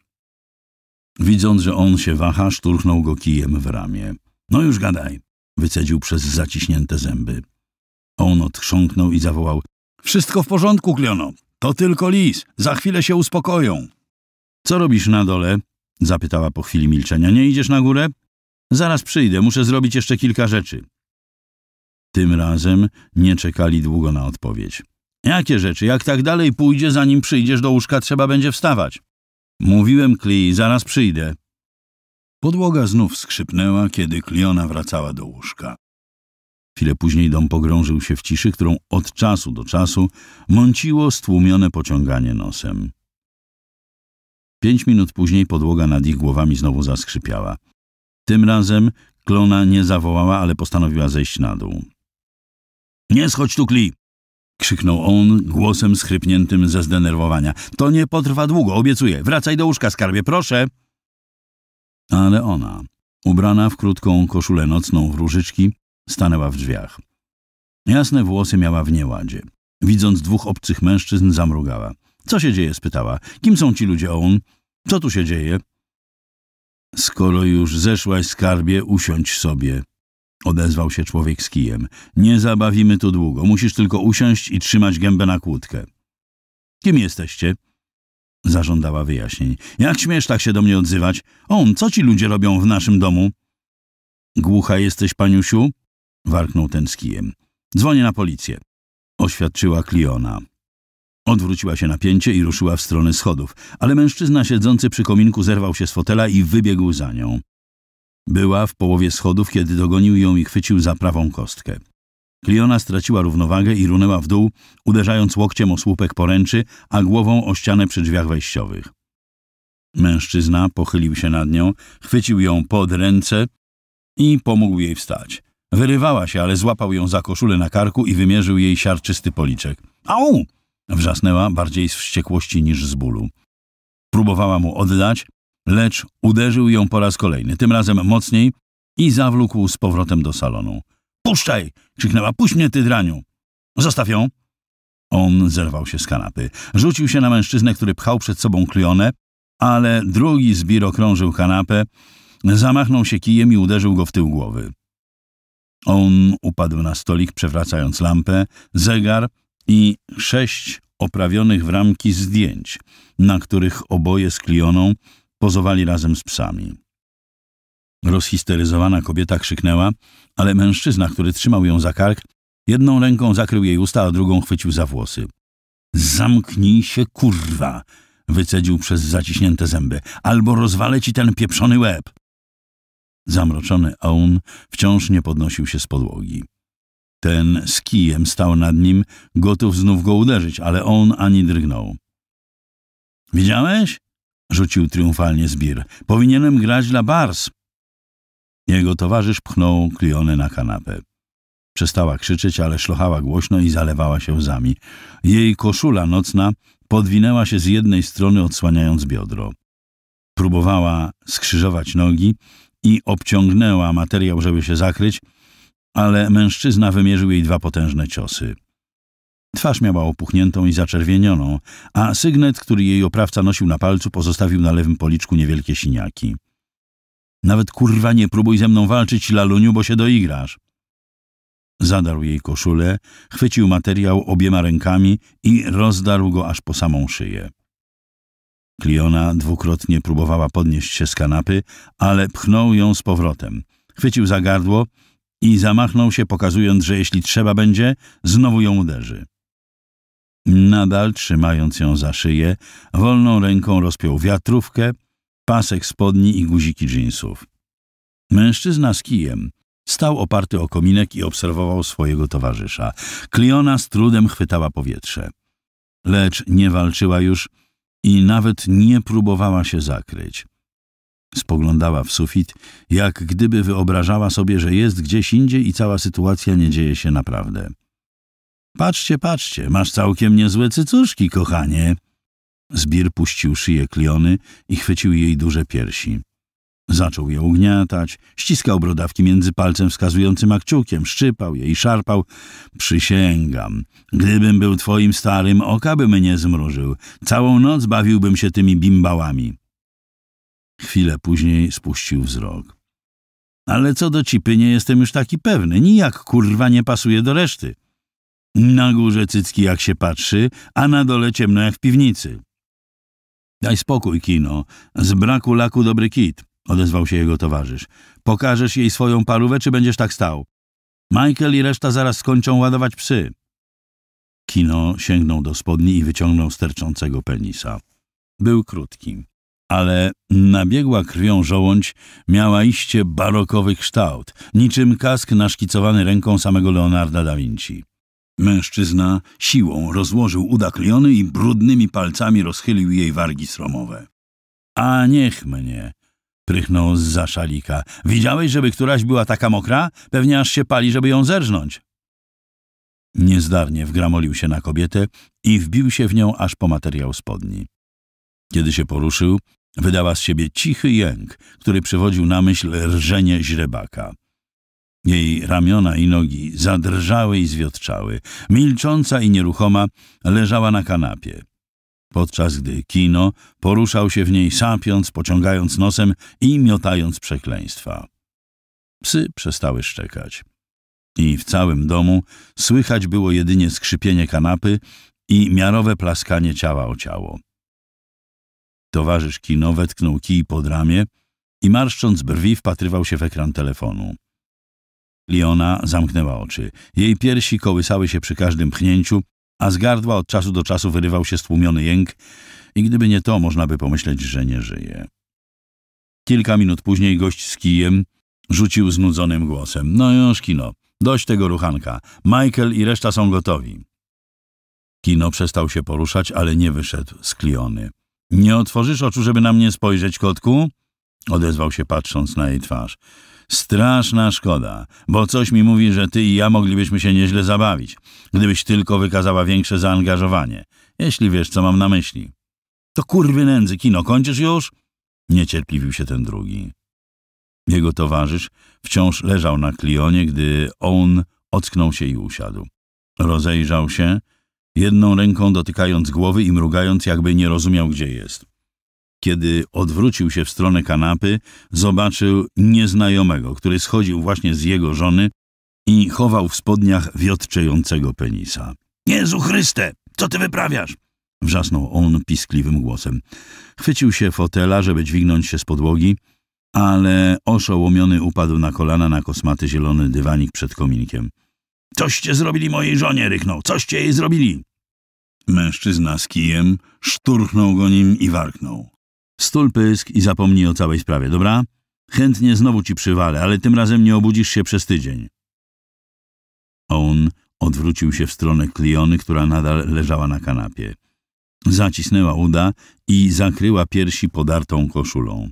Widząc, że on się waha, szturchnął go kijem w ramię. No już gadaj, wycedził przez zaciśnięte zęby. On odchrząknął i zawołał. Wszystko w porządku, Kliono. To tylko lis. Za chwilę się uspokoją. Co robisz na dole? Zapytała po chwili milczenia. Nie idziesz na górę? Zaraz przyjdę. Muszę zrobić jeszcze kilka rzeczy. Tym razem nie czekali długo na odpowiedź. Jakie rzeczy? Jak tak dalej pójdzie, zanim przyjdziesz do łóżka, trzeba będzie wstawać. Mówiłem Kli, zaraz przyjdę. Podłoga znów skrzypnęła, kiedy Kliona wracała do łóżka. Chwilę później dom pogrążył się w ciszy, którą od czasu do czasu mąciło stłumione pociąganie nosem. Pięć minut później podłoga nad ich głowami znowu zaskrzypiała. Tym razem Klona nie zawołała, ale postanowiła zejść na dół. Nie schodź tu kli! krzyknął on głosem schrypniętym ze zdenerwowania. To nie potrwa długo, obiecuję. Wracaj do łóżka, skarbie, proszę. Ale ona, ubrana w krótką koszulę nocną w różyczki, stanęła w drzwiach. Jasne włosy miała w nieładzie. Widząc dwóch obcych mężczyzn, zamrugała. Co się dzieje? spytała. Kim są ci ludzie, on? Co tu się dzieje? Skoro już zeszłaś, skarbie, usiądź sobie, Odezwał się człowiek z kijem. Nie zabawimy tu długo. Musisz tylko usiąść i trzymać gębę na kłódkę. Kim jesteście? Zażądała wyjaśnień. Jak śmiesz tak się do mnie odzywać? On, co ci ludzie robią w naszym domu? Głucha jesteś, paniusiu? Warknął ten z kijem. Dzwonię na policję. Oświadczyła Kliona. Odwróciła się napięcie i ruszyła w stronę schodów, ale mężczyzna siedzący przy kominku zerwał się z fotela i wybiegł za nią. Była w połowie schodów, kiedy dogonił ją i chwycił za prawą kostkę. Kliona straciła równowagę i runęła w dół, uderzając łokciem o słupek poręczy, a głową o ścianę przy drzwiach wejściowych. Mężczyzna pochylił się nad nią, chwycił ją pod ręce i pomógł jej wstać. Wyrywała się, ale złapał ją za koszulę na karku i wymierzył jej siarczysty policzek. Au! Wrzasnęła bardziej z wściekłości niż z bólu. Próbowała mu oddać, lecz uderzył ją po raz kolejny, tym razem mocniej i zawlókł z powrotem do salonu. Puszczaj! krzyknęła. Puść mnie, ty draniu! Zostaw ją! On zerwał się z kanapy. Rzucił się na mężczyznę, który pchał przed sobą klionę, ale drugi zbir okrążył kanapę, zamachnął się kijem i uderzył go w tył głowy. On upadł na stolik, przewracając lampę, zegar i sześć oprawionych w ramki zdjęć, na których oboje z klioną pozowali razem z psami. Rozhisteryzowana kobieta krzyknęła, ale mężczyzna, który trzymał ją za kark, jedną ręką zakrył jej usta, a drugą chwycił za włosy. Zamknij się, kurwa! wycedził przez zaciśnięte zęby. Albo rozwalę ci ten pieprzony łeb! Zamroczony Aun wciąż nie podnosił się z podłogi. Ten z kijem stał nad nim, gotów znów go uderzyć, ale on ani drgnął. Widziałeś? rzucił triumfalnie Zbir. Powinienem grać dla Bars. Jego towarzysz pchnął Klionę na kanapę. Przestała krzyczeć, ale szlochała głośno i zalewała się łzami. Jej koszula nocna podwinęła się z jednej strony, odsłaniając biodro. Próbowała skrzyżować nogi i obciągnęła materiał, żeby się zakryć, ale mężczyzna wymierzył jej dwa potężne ciosy. Twarz miała opuchniętą i zaczerwienioną, a sygnet, który jej oprawca nosił na palcu, pozostawił na lewym policzku niewielkie siniaki. Nawet kurwa nie próbuj ze mną walczyć, laluniu, bo się doigrasz. Zadarł jej koszulę, chwycił materiał obiema rękami i rozdarł go aż po samą szyję. Kliona dwukrotnie próbowała podnieść się z kanapy, ale pchnął ją z powrotem. Chwycił za gardło i zamachnął się, pokazując, że jeśli trzeba będzie, znowu ją uderzy. Nadal trzymając ją za szyję, wolną ręką rozpiął wiatrówkę, pasek spodni i guziki dżinsów. Mężczyzna z kijem stał oparty o kominek i obserwował swojego towarzysza. Kliona z trudem chwytała powietrze. Lecz nie walczyła już i nawet nie próbowała się zakryć. Spoglądała w sufit, jak gdyby wyobrażała sobie, że jest gdzieś indziej i cała sytuacja nie dzieje się naprawdę. Patrzcie, patrzcie, masz całkiem niezłe cycuszki, kochanie. Zbir puścił szyję Kliony i chwycił jej duże piersi. Zaczął je ugniatać, ściskał brodawki między palcem wskazującym a kciukiem, szczypał je i szarpał. Przysięgam, gdybym był twoim starym, oka by mnie zmrużył. Całą noc bawiłbym się tymi bimbałami. Chwilę później spuścił wzrok. Ale co do cipy, nie jestem już taki pewny. Nijak kurwa nie pasuje do reszty. Na górze cycki jak się patrzy, a na dole ciemno jak w piwnicy. Daj spokój, kino. Z braku laku dobry kit, odezwał się jego towarzysz. Pokażesz jej swoją parówę, czy będziesz tak stał? Michael i reszta zaraz skończą ładować psy. Kino sięgnął do spodni i wyciągnął sterczącego penisa. Był krótki, ale nabiegła krwią żołądź miała iście barokowy kształt, niczym kask naszkicowany ręką samego Leonarda da Vinci. Mężczyzna siłą rozłożył udakliony i brudnymi palcami rozchylił jej wargi sromowe. A niech mnie, prychnął z za szalika. Widziałeś, żeby któraś była taka mokra? Pewnie aż się pali, żeby ją zerżnąć. Niezdarnie wgramolił się na kobietę i wbił się w nią aż po materiał spodni. Kiedy się poruszył, wydała z siebie cichy jęk, który przywodził na myśl rżenie źrebaka. Jej ramiona i nogi zadrżały i zwiotczały. Milcząca i nieruchoma leżała na kanapie. Podczas gdy kino poruszał się w niej sapiąc, pociągając nosem i miotając przekleństwa. Psy przestały szczekać. I w całym domu słychać było jedynie skrzypienie kanapy i miarowe plaskanie ciała o ciało. Towarzysz kino wetknął kij pod ramię i marszcząc brwi wpatrywał się w ekran telefonu. Liona zamknęła oczy. Jej piersi kołysały się przy każdym pchnięciu, a z gardła od czasu do czasu wyrywał się stłumiony jęk i gdyby nie to, można by pomyśleć, że nie żyje. Kilka minut później gość z kijem rzucił znudzonym głosem. No już kino, dość tego ruchanka. Michael i reszta są gotowi. Kino przestał się poruszać, ale nie wyszedł z kliony. Nie otworzysz oczu, żeby na mnie spojrzeć, kotku? Odezwał się patrząc na jej twarz. Straszna szkoda, bo coś mi mówi, że ty i ja moglibyśmy się nieźle zabawić, gdybyś tylko wykazała większe zaangażowanie, jeśli wiesz, co mam na myśli. To kurwy nędzy, kino, kończysz już? Niecierpliwił się ten drugi. Jego towarzysz wciąż leżał na klionie, gdy on ocknął się i usiadł. Rozejrzał się, jedną ręką dotykając głowy i mrugając, jakby nie rozumiał, gdzie jest. Kiedy odwrócił się w stronę kanapy, zobaczył nieznajomego, który schodził właśnie z jego żony i chował w spodniach wiotczejącego penisa. Jezu Chryste, co ty wyprawiasz? Wrzasnął on piskliwym głosem. Chwycił się fotela, żeby dźwignąć się z podłogi, ale oszołomiony upadł na kolana na kosmaty zielony dywanik przed kominkiem. Coście zrobili mojej żonie, rychnął. Coście jej zrobili? Mężczyzna z kijem szturchnął go nim i warknął. Stul pysk i zapomnij o całej sprawie, dobra? Chętnie znowu ci przywalę, ale tym razem nie obudzisz się przez tydzień. On odwrócił się w stronę Kliony, która nadal leżała na kanapie. Zacisnęła uda i zakryła piersi podartą koszulą.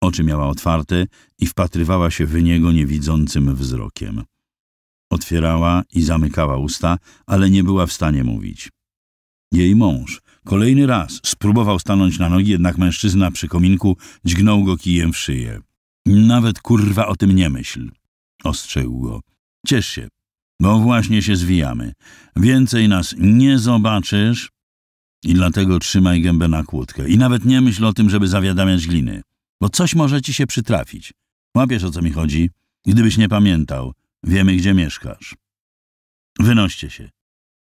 Oczy miała otwarte i wpatrywała się w niego niewidzącym wzrokiem. Otwierała i zamykała usta, ale nie była w stanie mówić. Jej mąż Kolejny raz spróbował stanąć na nogi, jednak mężczyzna przy kominku dźgnął go kijem w szyję. Nawet kurwa o tym nie myśl, ostrzegł go. Ciesz się, bo właśnie się zwijamy. Więcej nas nie zobaczysz i dlatego trzymaj gębę na kłódkę. I nawet nie myśl o tym, żeby zawiadamiać gliny, bo coś może ci się przytrafić. Łapiesz o co mi chodzi? Gdybyś nie pamiętał, wiemy gdzie mieszkasz. Wynoście się,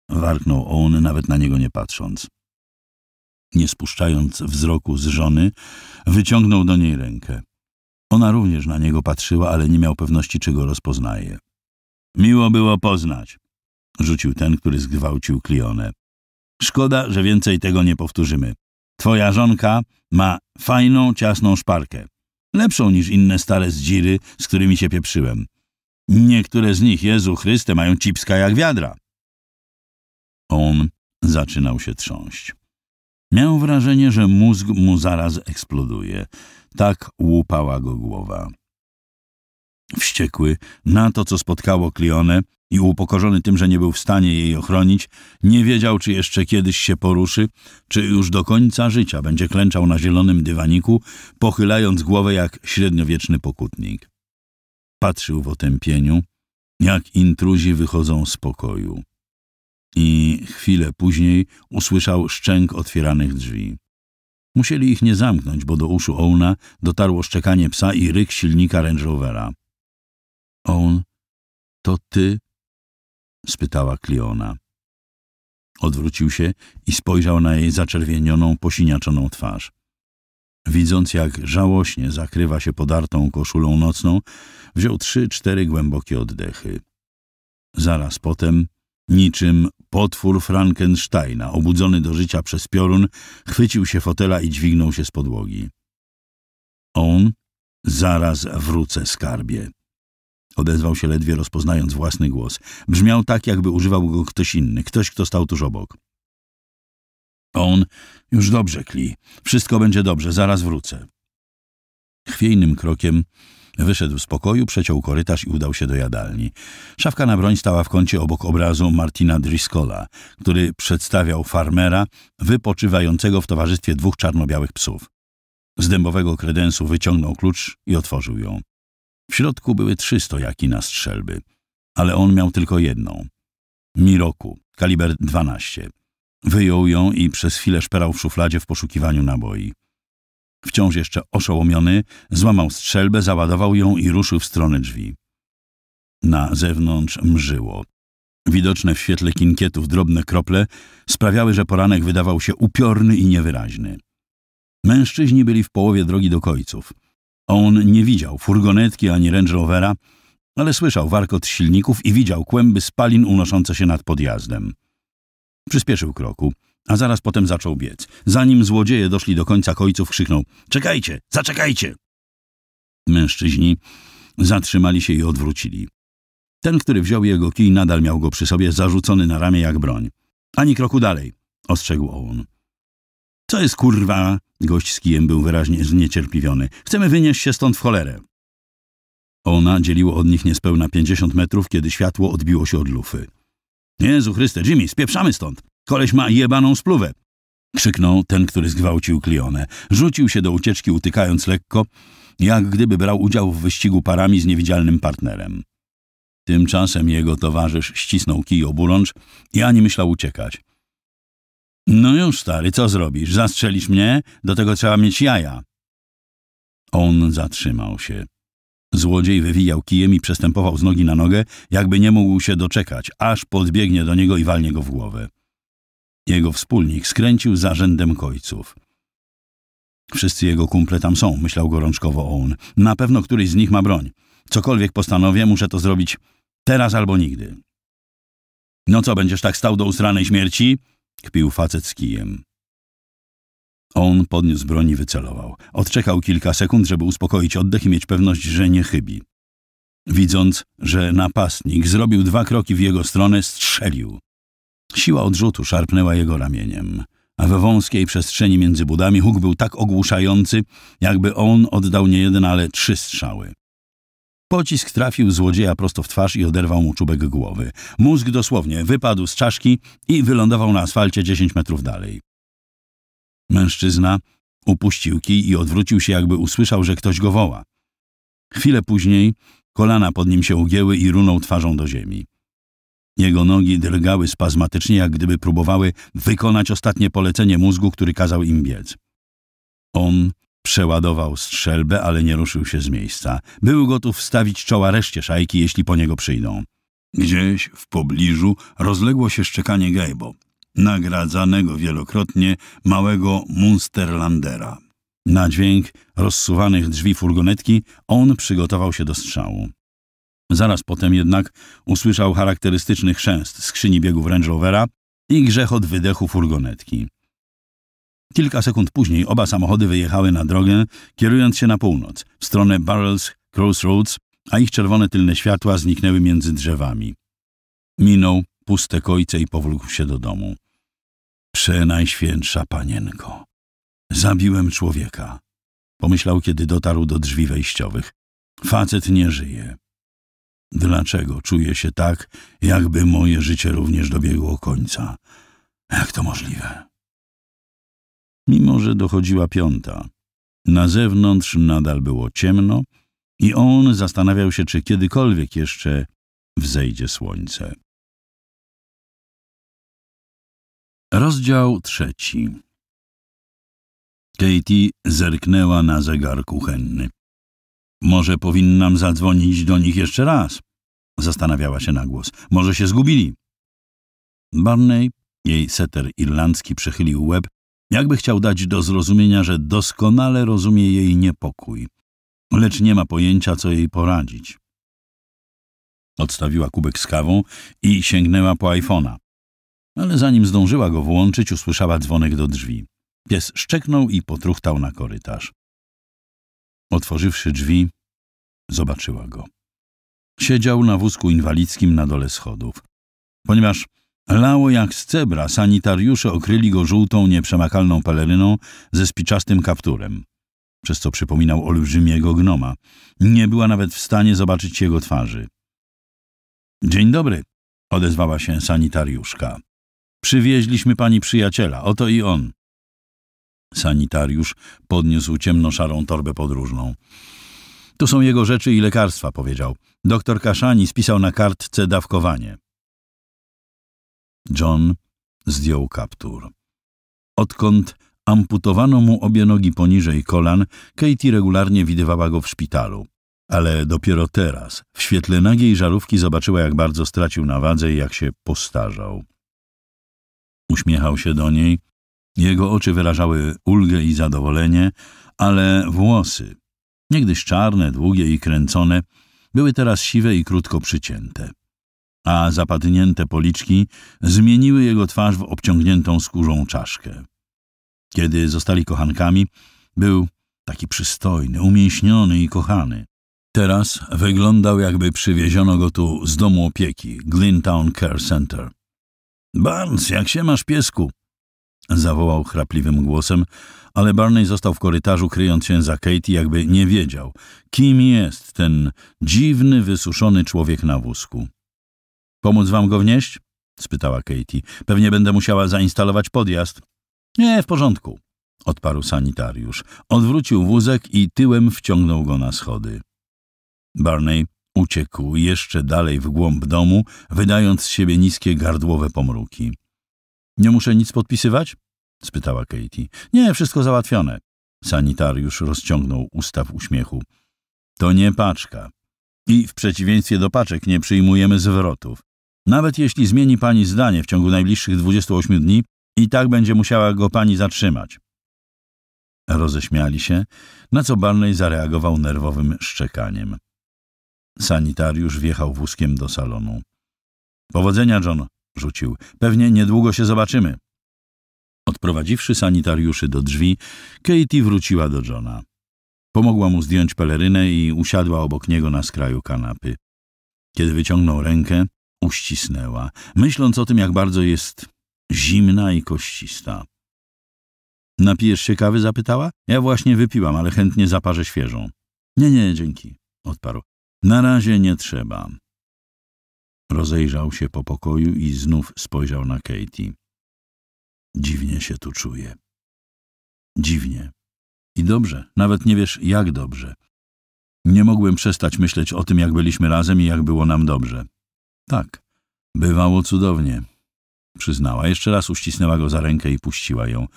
warknął on, nawet na niego nie patrząc. Nie spuszczając wzroku z żony, wyciągnął do niej rękę. Ona również na niego patrzyła, ale nie miał pewności, czy go rozpoznaje. Miło było poznać, rzucił ten, który zgwałcił Klionę. Szkoda, że więcej tego nie powtórzymy. Twoja żonka ma fajną, ciasną szparkę. Lepszą niż inne stare zdziry, z którymi się pieprzyłem. Niektóre z nich, Jezu Chryste, mają cipska jak wiadra. On zaczynał się trząść. Miał wrażenie, że mózg mu zaraz eksploduje. Tak łupała go głowa. Wściekły na to, co spotkało Klione i upokorzony tym, że nie był w stanie jej ochronić, nie wiedział, czy jeszcze kiedyś się poruszy, czy już do końca życia będzie klęczał na zielonym dywaniku, pochylając głowę jak średniowieczny pokutnik. Patrzył w otępieniu, jak intruzi wychodzą z pokoju i chwilę później usłyszał szczęk otwieranych drzwi. Musieli ich nie zamknąć, bo do uszu Ouna dotarło szczekanie psa i ryk silnika Range Rovera. Oun, to ty? spytała Kliona. Odwrócił się i spojrzał na jej zaczerwienioną, posiniaczoną twarz. Widząc, jak żałośnie zakrywa się podartą koszulą nocną, wziął trzy, cztery głębokie oddechy. Zaraz potem Niczym potwór Frankensteina, obudzony do życia przez piorun, chwycił się fotela i dźwignął się z podłogi. On zaraz wrócę skarbie. Odezwał się ledwie rozpoznając własny głos. Brzmiał tak, jakby używał go ktoś inny, ktoś, kto stał tuż obok. On już dobrze kli. Wszystko będzie dobrze, zaraz wrócę. Chwiejnym krokiem Wyszedł z pokoju, przeciął korytarz i udał się do jadalni. Szafka na broń stała w kącie obok obrazu Martina Driscolla, który przedstawiał farmera wypoczywającego w towarzystwie dwóch czarno-białych psów. Z dębowego kredensu wyciągnął klucz i otworzył ją. W środku były trzy stojaki na strzelby, ale on miał tylko jedną. Miroku, kaliber 12. Wyjął ją i przez chwilę szperał w szufladzie w poszukiwaniu naboi. Wciąż jeszcze oszołomiony, złamał strzelbę, załadował ją i ruszył w stronę drzwi. Na zewnątrz mrzyło. Widoczne w świetle kinkietów drobne krople sprawiały, że poranek wydawał się upiorny i niewyraźny. Mężczyźni byli w połowie drogi do końców. On nie widział furgonetki ani Range Rovera, ale słyszał warkot silników i widział kłęby spalin unoszące się nad podjazdem. Przyspieszył kroku a zaraz potem zaczął biec. Zanim złodzieje doszli do końca końców, krzyknął – czekajcie, zaczekajcie! Mężczyźni zatrzymali się i odwrócili. Ten, który wziął jego kij, nadal miał go przy sobie, zarzucony na ramię jak broń. Ani kroku dalej, ostrzegł on. Co jest kurwa? Gość z kijem był wyraźnie zniecierpliwiony. Chcemy wynieść się stąd w cholerę. Ona dzieliło od nich niespełna pięćdziesiąt metrów, kiedy światło odbiło się od lufy. Jezu Chryste, Jimmy, spieprzamy stąd! Koleś ma jebaną spluwę. Krzyknął ten, który zgwałcił Klionę. Rzucił się do ucieczki, utykając lekko, jak gdyby brał udział w wyścigu parami z niewidzialnym partnerem. Tymczasem jego towarzysz ścisnął kij oburącz i ani myślał uciekać. No już, stary, co zrobisz? Zastrzelisz mnie? Do tego trzeba mieć jaja. On zatrzymał się. Złodziej wywijał kijem i przestępował z nogi na nogę, jakby nie mógł się doczekać, aż podbiegnie do niego i walnie go w głowę. Jego wspólnik skręcił za rzędem kojców. Wszyscy jego kumple tam są, myślał gorączkowo Owen. Na pewno któryś z nich ma broń. Cokolwiek postanowię, muszę to zrobić teraz albo nigdy. No co, będziesz tak stał do usranej śmierci? Kpił facet z kijem. On podniósł broń i wycelował. Odczekał kilka sekund, żeby uspokoić oddech i mieć pewność, że nie chybi. Widząc, że napastnik zrobił dwa kroki w jego stronę, strzelił. Siła odrzutu szarpnęła jego ramieniem, a we wąskiej przestrzeni między budami huk był tak ogłuszający, jakby on oddał nie jeden, ale trzy strzały. Pocisk trafił złodzieja prosto w twarz i oderwał mu czubek głowy. Mózg dosłownie wypadł z czaszki i wylądował na asfalcie dziesięć metrów dalej. Mężczyzna upuścił kij i odwrócił się, jakby usłyszał, że ktoś go woła. Chwilę później kolana pod nim się ugięły i runął twarzą do ziemi. Jego nogi drgały spazmatycznie, jak gdyby próbowały wykonać ostatnie polecenie mózgu, który kazał im biec. On przeładował strzelbę, ale nie ruszył się z miejsca. Był gotów wstawić czoła reszcie szajki, jeśli po niego przyjdą. Gdzieś w pobliżu rozległo się szczekanie Gejbo, nagradzanego wielokrotnie małego Munsterlandera. Na dźwięk rozsuwanych drzwi furgonetki on przygotował się do strzału. Zaraz potem jednak usłyszał charakterystyczny chrzęst skrzyni biegów Range Rovera i grzech od wydechu furgonetki. Kilka sekund później oba samochody wyjechały na drogę, kierując się na północ, w stronę Barrels Crossroads, a ich czerwone tylne światła zniknęły między drzewami. Minął puste kojce i powrócił się do domu. Przenajświętsza panienko, zabiłem człowieka, pomyślał, kiedy dotarł do drzwi wejściowych. Facet nie żyje. Dlaczego czuję się tak, jakby moje życie również dobiegło końca? Jak to możliwe? Mimo, że dochodziła piąta, na zewnątrz nadal było ciemno i on zastanawiał się, czy kiedykolwiek jeszcze wzejdzie słońce. Rozdział trzeci Katie zerknęła na zegar kuchenny. Może powinnam zadzwonić do nich jeszcze raz? Zastanawiała się na głos. Może się zgubili? Barney, jej seter irlandzki, przechylił łeb, jakby chciał dać do zrozumienia, że doskonale rozumie jej niepokój, lecz nie ma pojęcia, co jej poradzić. Odstawiła kubek z kawą i sięgnęła po iPhone'a. Ale zanim zdążyła go włączyć, usłyszała dzwonek do drzwi. Pies szczeknął i potruchtał na korytarz. Otworzywszy drzwi, zobaczyła go. Siedział na wózku inwalidzkim na dole schodów. Ponieważ lało jak z cebra, sanitariusze okryli go żółtą, nieprzemakalną peleryną ze spiczastym kapturem, przez co przypominał olbrzymiego gnoma. Nie była nawet w stanie zobaczyć jego twarzy. Dzień dobry, odezwała się sanitariuszka. Przywieźliśmy pani przyjaciela, oto i on. Sanitariusz podniósł ciemnoszarą torbę podróżną. Tu są jego rzeczy i lekarstwa, powiedział. Doktor Kaszani spisał na kartce dawkowanie. John zdjął kaptur. Odkąd amputowano mu obie nogi poniżej kolan, Katie regularnie widywała go w szpitalu. Ale dopiero teraz, w świetle nagiej żarówki, zobaczyła, jak bardzo stracił na wadze i jak się postarzał. Uśmiechał się do niej – jego oczy wyrażały ulgę i zadowolenie, ale włosy, niegdyś czarne, długie i kręcone, były teraz siwe i krótko przycięte. A zapadnięte policzki zmieniły jego twarz w obciągniętą skórzą czaszkę. Kiedy zostali kochankami, był taki przystojny, umięśniony i kochany. Teraz wyglądał, jakby przywieziono go tu z domu opieki, Glintown Care Center. – Barnes, jak się masz, piesku? zawołał chrapliwym głosem, ale Barney został w korytarzu, kryjąc się za Katie, jakby nie wiedział, kim jest ten dziwny, wysuszony człowiek na wózku. Pomóc wam go wnieść? spytała Katie. Pewnie będę musiała zainstalować podjazd. Nie, w porządku, odparł sanitariusz. Odwrócił wózek i tyłem wciągnął go na schody. Barney uciekł jeszcze dalej w głąb domu, wydając z siebie niskie gardłowe pomruki. Nie muszę nic podpisywać? spytała Katie. Nie, wszystko załatwione. Sanitariusz rozciągnął usta w uśmiechu. To nie paczka. I w przeciwieństwie do paczek nie przyjmujemy zwrotów. Nawet jeśli zmieni pani zdanie w ciągu najbliższych 28 dni, i tak będzie musiała go pani zatrzymać. Roześmiali się, na co Barney zareagował nerwowym szczekaniem. Sanitariusz wjechał wózkiem do salonu. Powodzenia, John, rzucił. Pewnie niedługo się zobaczymy. Odprowadziwszy sanitariuszy do drzwi, Katie wróciła do Johna. Pomogła mu zdjąć pelerynę i usiadła obok niego na skraju kanapy. Kiedy wyciągnął rękę, uścisnęła, myśląc o tym, jak bardzo jest zimna i koścista. Napijesz się kawy? zapytała. Ja właśnie wypiłam, ale chętnie zaparzę świeżą. Nie, nie, dzięki, odparł. Na razie nie trzeba. Rozejrzał się po pokoju i znów spojrzał na Katie. Dziwnie się tu czuję. Dziwnie. I dobrze, nawet nie wiesz, jak dobrze. Nie mogłem przestać myśleć o tym, jak byliśmy razem i jak było nam dobrze. Tak, bywało cudownie. Przyznała, jeszcze raz uścisnęła go za rękę i puściła ją.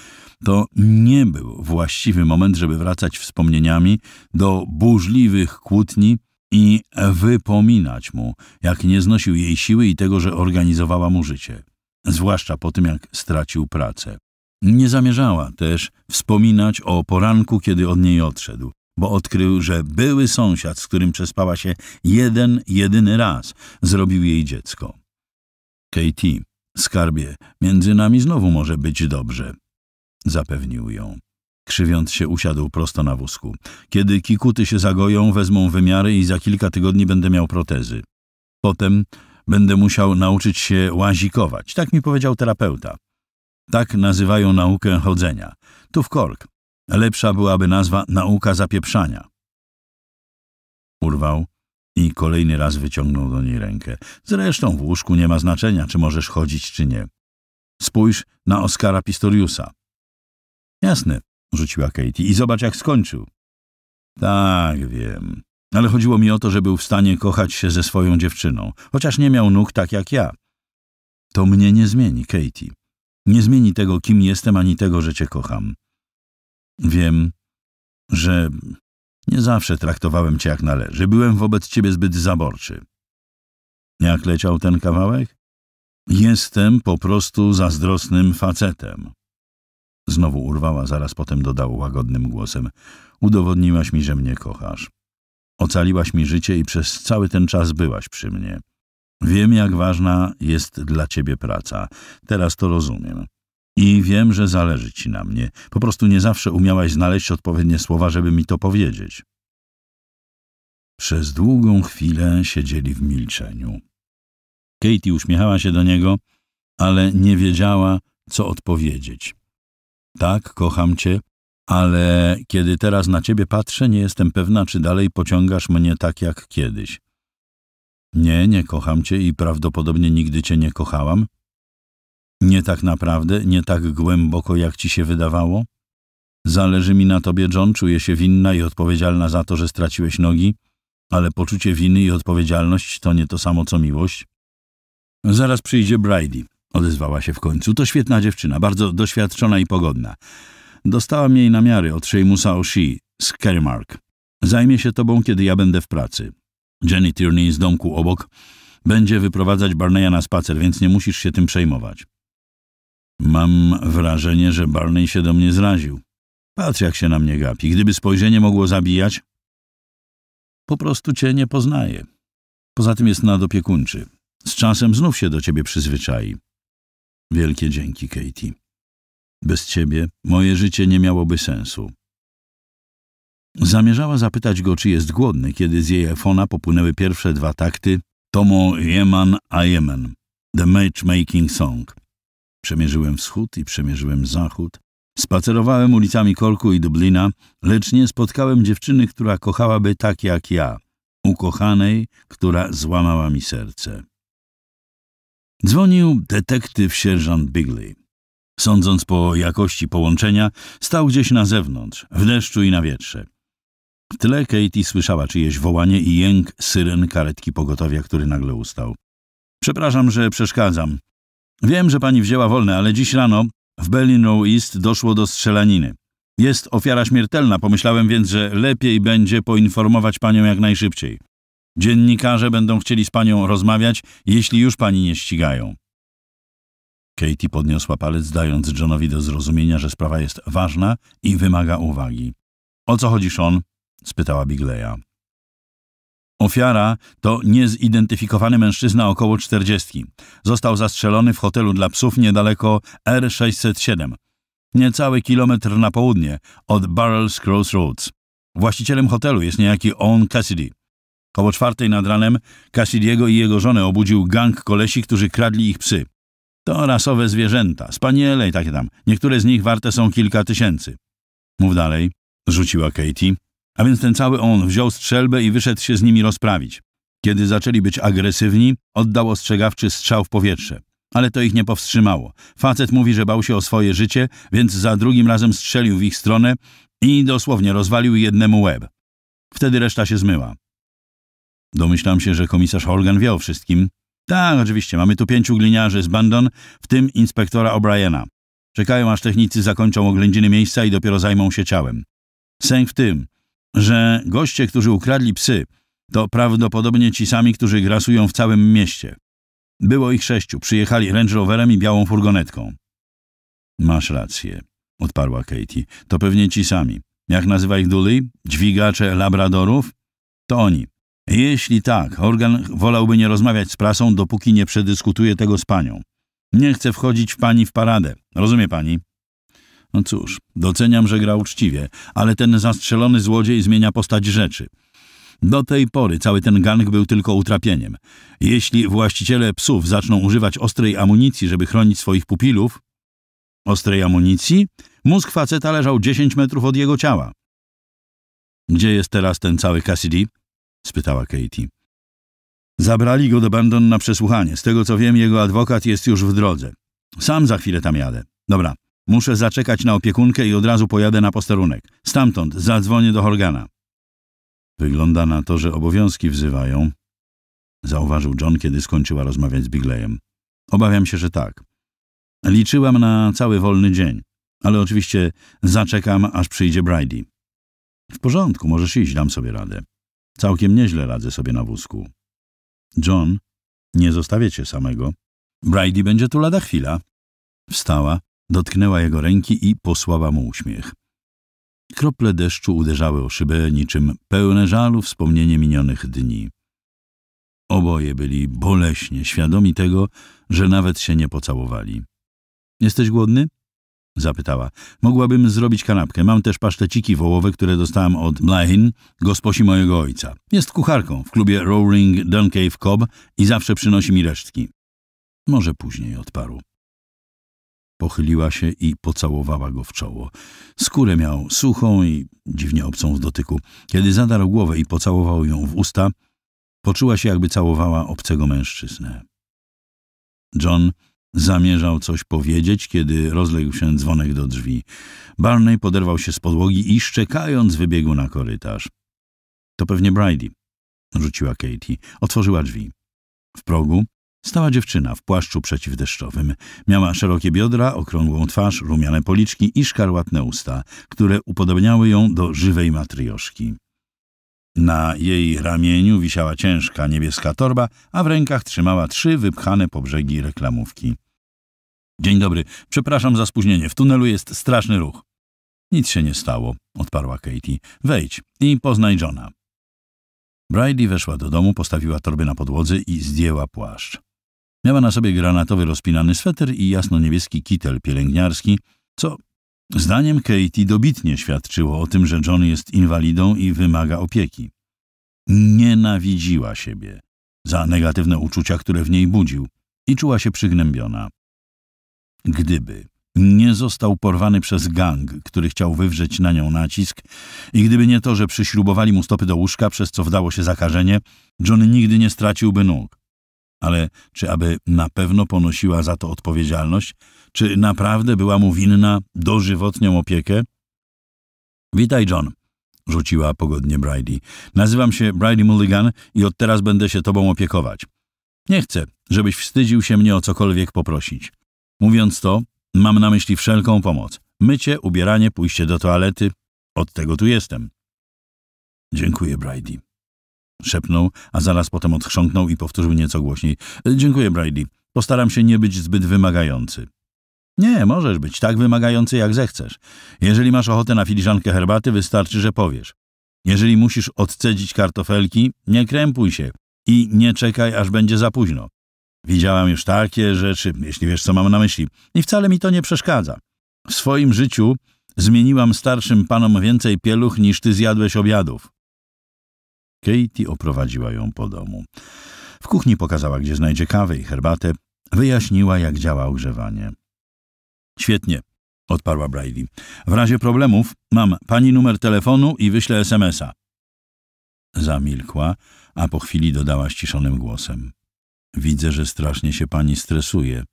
To nie był właściwy moment, żeby wracać wspomnieniami do burzliwych kłótni, i wypominać mu, jak nie znosił jej siły i tego, że organizowała mu życie, zwłaszcza po tym, jak stracił pracę. Nie zamierzała też wspominać o poranku, kiedy od niej odszedł, bo odkrył, że były sąsiad, z którym przespała się jeden, jedyny raz, zrobił jej dziecko. Katie, skarbie, między nami znowu może być dobrze, zapewnił ją. Krzywiąc się, usiadł prosto na wózku. Kiedy kikuty się zagoją, wezmą wymiary i za kilka tygodni będę miał protezy. Potem będę musiał nauczyć się łazikować. Tak mi powiedział terapeuta. Tak nazywają naukę chodzenia. Tu w kork. Lepsza byłaby nazwa nauka zapieprzania. Urwał i kolejny raz wyciągnął do niej rękę. Zresztą w łóżku nie ma znaczenia, czy możesz chodzić, czy nie. Spójrz na Oskara Pistoriusa. Jasne, rzuciła Katie. I zobacz, jak skończył. Tak, wiem. Ale chodziło mi o to, że był w stanie kochać się ze swoją dziewczyną, chociaż nie miał nóg tak jak ja. To mnie nie zmieni, Katie. Nie zmieni tego, kim jestem, ani tego, że cię kocham. Wiem, że nie zawsze traktowałem cię jak należy. Byłem wobec ciebie zbyt zaborczy. Jak leciał ten kawałek? Jestem po prostu zazdrosnym facetem. Znowu urwała, zaraz potem dodał łagodnym głosem. Udowodniłaś mi, że mnie kochasz. Ocaliłaś mi życie i przez cały ten czas byłaś przy mnie. Wiem, jak ważna jest dla ciebie praca. Teraz to rozumiem. I wiem, że zależy ci na mnie. Po prostu nie zawsze umiałaś znaleźć odpowiednie słowa, żeby mi to powiedzieć. Przez długą chwilę siedzieli w milczeniu. Katie uśmiechała się do niego, ale nie wiedziała, co odpowiedzieć. Tak, kocham cię, ale kiedy teraz na ciebie patrzę, nie jestem pewna, czy dalej pociągasz mnie tak jak kiedyś. Nie, nie kocham cię i prawdopodobnie nigdy cię nie kochałam. Nie tak naprawdę, nie tak głęboko, jak ci się wydawało. Zależy mi na tobie, John, czuję się winna i odpowiedzialna za to, że straciłeś nogi, ale poczucie winy i odpowiedzialność to nie to samo co miłość. Zaraz przyjdzie Brady. Odezwała się w końcu. To świetna dziewczyna, bardzo doświadczona i pogodna. Dostałam jej namiary od Seamusa Oshii z Kerrymark. Zajmie się tobą, kiedy ja będę w pracy. Jenny Tierney z domku obok będzie wyprowadzać Barneya na spacer, więc nie musisz się tym przejmować. Mam wrażenie, że Barney się do mnie zraził. Patrz, jak się na mnie gapi. Gdyby spojrzenie mogło zabijać, po prostu cię nie poznaje. Poza tym jest nadopiekuńczy. Z czasem znów się do ciebie przyzwyczai. Wielkie dzięki, Katie. Bez ciebie moje życie nie miałoby sensu. Zamierzała zapytać go, czy jest głodny, kiedy z jej efona popłynęły pierwsze dwa takty Tomo Jeman a Jemen, The Matchmaking Song. Przemierzyłem wschód i przemierzyłem zachód. Spacerowałem ulicami Korku i Dublina, lecz nie spotkałem dziewczyny, która kochałaby tak jak ja, ukochanej, która złamała mi serce. Dzwonił detektyw sierżant Bigley. Sądząc po jakości połączenia, stał gdzieś na zewnątrz, w deszczu i na wietrze. W tle Katie słyszała czyjeś wołanie i jęk syren karetki pogotowia, który nagle ustał. Przepraszam, że przeszkadzam. Wiem, że pani wzięła wolne, ale dziś rano w Berlin Row East doszło do strzelaniny. Jest ofiara śmiertelna, pomyślałem więc, że lepiej będzie poinformować panią jak najszybciej. Dziennikarze będą chcieli z panią rozmawiać, jeśli już pani nie ścigają. Katie podniosła palec, dając Johnowi do zrozumienia, że sprawa jest ważna i wymaga uwagi. O co chodzi, Sean? spytała Bigleya. Ofiara to niezidentyfikowany mężczyzna około czterdziestki. Został zastrzelony w hotelu dla psów niedaleko R607. Niecały kilometr na południe od Barrels Crossroads. Właścicielem hotelu jest niejaki Owen Cassidy. Koło czwartej nad ranem Cassidiego i jego żonę obudził gang kolesi, którzy kradli ich psy. To rasowe zwierzęta, spaniele i takie tam. Niektóre z nich warte są kilka tysięcy. Mów dalej, rzuciła Katie. A więc ten cały on wziął strzelbę i wyszedł się z nimi rozprawić. Kiedy zaczęli być agresywni, oddał ostrzegawczy strzał w powietrze. Ale to ich nie powstrzymało. Facet mówi, że bał się o swoje życie, więc za drugim razem strzelił w ich stronę i dosłownie rozwalił jednemu łeb. Wtedy reszta się zmyła. Domyślam się, że komisarz Holgan wie o wszystkim. Tak, oczywiście, mamy tu pięciu gliniarzy z Bandon, w tym inspektora O'Briena. Czekają, aż technicy zakończą oględziny miejsca i dopiero zajmą się ciałem. Sęk w tym, że goście, którzy ukradli psy, to prawdopodobnie ci sami, którzy grasują w całym mieście. Było ich sześciu. Przyjechali Range Roverem i białą furgonetką. Masz rację, odparła Katie. To pewnie ci sami. Jak nazywa ich Duli? Dźwigacze Labradorów? To oni. Jeśli tak, organ wolałby nie rozmawiać z prasą, dopóki nie przedyskutuje tego z panią. Nie chcę wchodzić w pani w paradę. Rozumie pani? No cóż, doceniam, że gra uczciwie, ale ten zastrzelony złodziej zmienia postać rzeczy. Do tej pory cały ten gang był tylko utrapieniem. Jeśli właściciele psów zaczną używać ostrej amunicji, żeby chronić swoich pupilów... Ostrej amunicji? Mózg faceta leżał 10 metrów od jego ciała. Gdzie jest teraz ten cały Cassidy? spytała Katie. Zabrali go do Bandon na przesłuchanie. Z tego co wiem, jego adwokat jest już w drodze. Sam za chwilę tam jadę. Dobra, muszę zaczekać na opiekunkę i od razu pojadę na posterunek. Stamtąd zadzwonię do Horgana. Wygląda na to, że obowiązki wzywają, zauważył John, kiedy skończyła rozmawiać z Bigleyem. Obawiam się, że tak. Liczyłam na cały wolny dzień, ale oczywiście zaczekam, aż przyjdzie Brady. W porządku, możesz iść, dam sobie radę. Całkiem nieźle radzę sobie na wózku. John, nie zostawię cię samego. Brady będzie tu lada chwila. Wstała, dotknęła jego ręki i posłała mu uśmiech. Krople deszczu uderzały o szybę niczym pełne żalu wspomnienie minionych dni. Oboje byli boleśnie świadomi tego, że nawet się nie pocałowali. Jesteś głodny? Zapytała. Mogłabym zrobić kanapkę. Mam też paszteciki wołowe, które dostałam od Blahin, gosposi mojego ojca. Jest kucharką w klubie Roaring Donkey w Cobb i zawsze przynosi mi resztki. Może później odparł. Pochyliła się i pocałowała go w czoło. Skórę miał suchą i dziwnie obcą w dotyku. Kiedy zadarł głowę i pocałował ją w usta, poczuła się, jakby całowała obcego mężczyznę. John Zamierzał coś powiedzieć, kiedy rozległ się dzwonek do drzwi. Barney poderwał się z podłogi i szczekając wybiegł na korytarz. To pewnie Brady, rzuciła Katie. Otworzyła drzwi. W progu stała dziewczyna w płaszczu przeciwdeszczowym. Miała szerokie biodra, okrągłą twarz, rumiane policzki i szkarłatne usta, które upodobniały ją do żywej matrioszki. Na jej ramieniu wisiała ciężka niebieska torba, a w rękach trzymała trzy wypchane po brzegi reklamówki. Dzień dobry, przepraszam za spóźnienie, w tunelu jest straszny ruch. Nic się nie stało, odparła Katie. Wejdź i poznaj Johna. Bridley weszła do domu, postawiła torby na podłodze i zdjęła płaszcz. Miała na sobie granatowy rozpinany sweter i jasno-niebieski kitel pielęgniarski, co Zdaniem Katie dobitnie świadczyło o tym, że John jest inwalidą i wymaga opieki. Nienawidziła siebie za negatywne uczucia, które w niej budził i czuła się przygnębiona. Gdyby nie został porwany przez gang, który chciał wywrzeć na nią nacisk i gdyby nie to, że przyśrubowali mu stopy do łóżka, przez co wdało się zakażenie, John nigdy nie straciłby nóg ale czy aby na pewno ponosiła za to odpowiedzialność? Czy naprawdę była mu winna dożywotnią opiekę? Witaj, John, rzuciła pogodnie Brady. Nazywam się Brady Mulligan i od teraz będę się tobą opiekować. Nie chcę, żebyś wstydził się mnie o cokolwiek poprosić. Mówiąc to, mam na myśli wszelką pomoc. Mycie, ubieranie, pójście do toalety. Od tego tu jestem. Dziękuję, Brady. Szepnął, a zaraz potem odchrząknął i powtórzył nieco głośniej. Dziękuję, Brady. Postaram się nie być zbyt wymagający. Nie, możesz być tak wymagający, jak zechcesz. Jeżeli masz ochotę na filiżankę herbaty, wystarczy, że powiesz. Jeżeli musisz odcedzić kartofelki, nie krępuj się i nie czekaj, aż będzie za późno. Widziałam już takie rzeczy, jeśli wiesz, co mam na myśli, i wcale mi to nie przeszkadza. W swoim życiu zmieniłam starszym panom więcej pieluch niż ty zjadłeś obiadów. Katie oprowadziła ją po domu. W kuchni pokazała, gdzie znajdzie kawę i herbatę, wyjaśniła, jak działa ogrzewanie. Świetnie, odparła Brady. W razie problemów mam pani numer telefonu i wyślę SMS-a. Zamilkła, a po chwili dodała ściszonym głosem. Widzę, że strasznie się pani stresuje.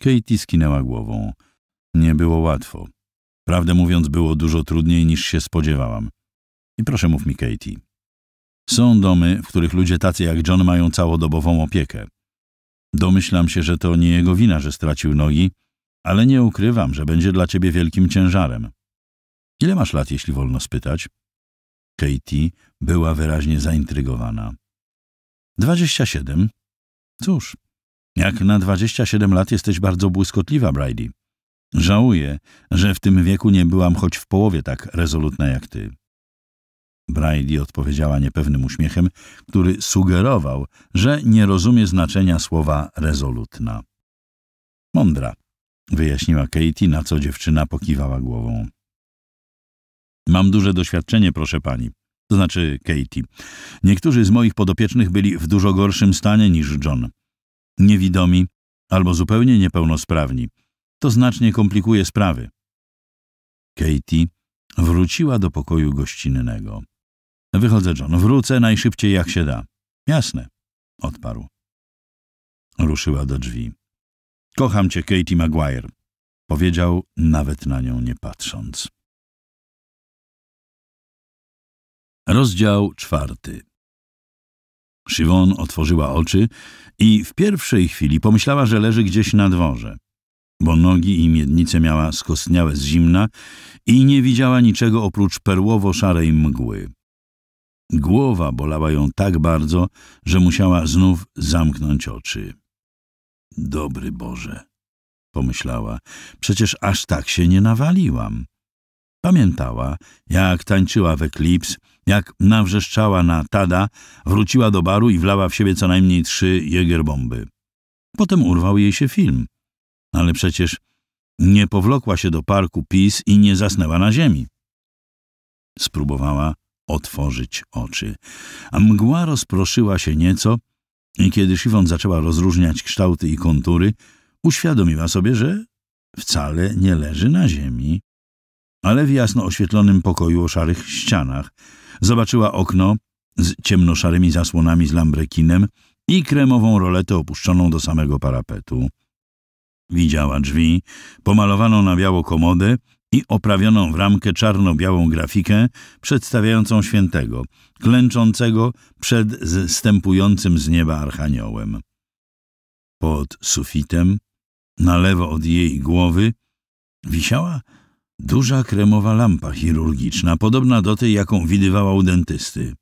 Katie skinęła głową. Nie było łatwo. Prawdę mówiąc, było dużo trudniej niż się spodziewałam. I proszę mów mi, Katie, są domy, w których ludzie tacy jak John mają całodobową opiekę. Domyślam się, że to nie jego wina, że stracił nogi, ale nie ukrywam, że będzie dla ciebie wielkim ciężarem. Ile masz lat, jeśli wolno spytać? Katie była wyraźnie zaintrygowana. Dwadzieścia siedem. Cóż, jak na dwadzieścia siedem lat jesteś bardzo błyskotliwa, Brady. Żałuję, że w tym wieku nie byłam choć w połowie tak rezolutna jak ty. Braille odpowiedziała niepewnym uśmiechem, który sugerował, że nie rozumie znaczenia słowa rezolutna. Mądra, wyjaśniła Katie, na co dziewczyna pokiwała głową. Mam duże doświadczenie, proszę pani, to znaczy Katie. Niektórzy z moich podopiecznych byli w dużo gorszym stanie niż John. Niewidomi albo zupełnie niepełnosprawni. To znacznie komplikuje sprawy. Katie wróciła do pokoju gościnnego. Wychodzę, John. Wrócę najszybciej jak się da. Jasne, odparł. Ruszyła do drzwi. Kocham cię, Katie Maguire, powiedział, nawet na nią nie patrząc. Rozdział czwarty. Siwon otworzyła oczy i w pierwszej chwili pomyślała, że leży gdzieś na dworze, bo nogi i miednice miała skostniałe z zimna i nie widziała niczego oprócz perłowo-szarej mgły. Głowa bolała ją tak bardzo, że musiała znów zamknąć oczy. Dobry Boże, pomyślała, przecież aż tak się nie nawaliłam. Pamiętała, jak tańczyła w eklips, jak nawrzeszczała na tada, wróciła do baru i wlała w siebie co najmniej trzy jegerbomby. Potem urwał jej się film. Ale przecież nie powlokła się do parku PiS i nie zasnęła na ziemi. Spróbowała otworzyć oczy. A mgła rozproszyła się nieco i kiedy Szywon zaczęła rozróżniać kształty i kontury, uświadomiła sobie, że wcale nie leży na ziemi. Ale w jasno oświetlonym pokoju o szarych ścianach zobaczyła okno z ciemnoszarymi zasłonami z lambrekinem i kremową roletę opuszczoną do samego parapetu. Widziała drzwi, pomalowaną na biało komodę i oprawioną w ramkę czarno-białą grafikę przedstawiającą świętego, klęczącego przed zstępującym z nieba archaniołem. Pod sufitem, na lewo od jej głowy, wisiała duża kremowa lampa chirurgiczna, podobna do tej, jaką widywała u dentysty.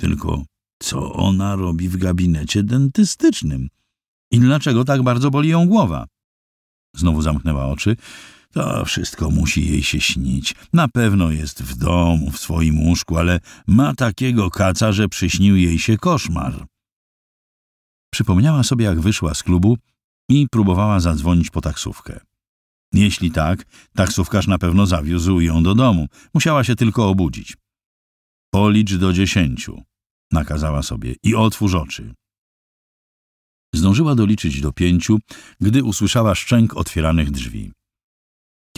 Tylko co ona robi w gabinecie dentystycznym? I dlaczego tak bardzo boli ją głowa? Znowu zamknęła oczy to wszystko musi jej się śnić. Na pewno jest w domu, w swoim łóżku, ale ma takiego kaca, że przyśnił jej się koszmar. Przypomniała sobie, jak wyszła z klubu i próbowała zadzwonić po taksówkę. Jeśli tak, taksówkarz na pewno zawiózł ją do domu. Musiała się tylko obudzić. Policz do dziesięciu, nakazała sobie, i otwórz oczy. Zdążyła doliczyć do pięciu, gdy usłyszała szczęk otwieranych drzwi.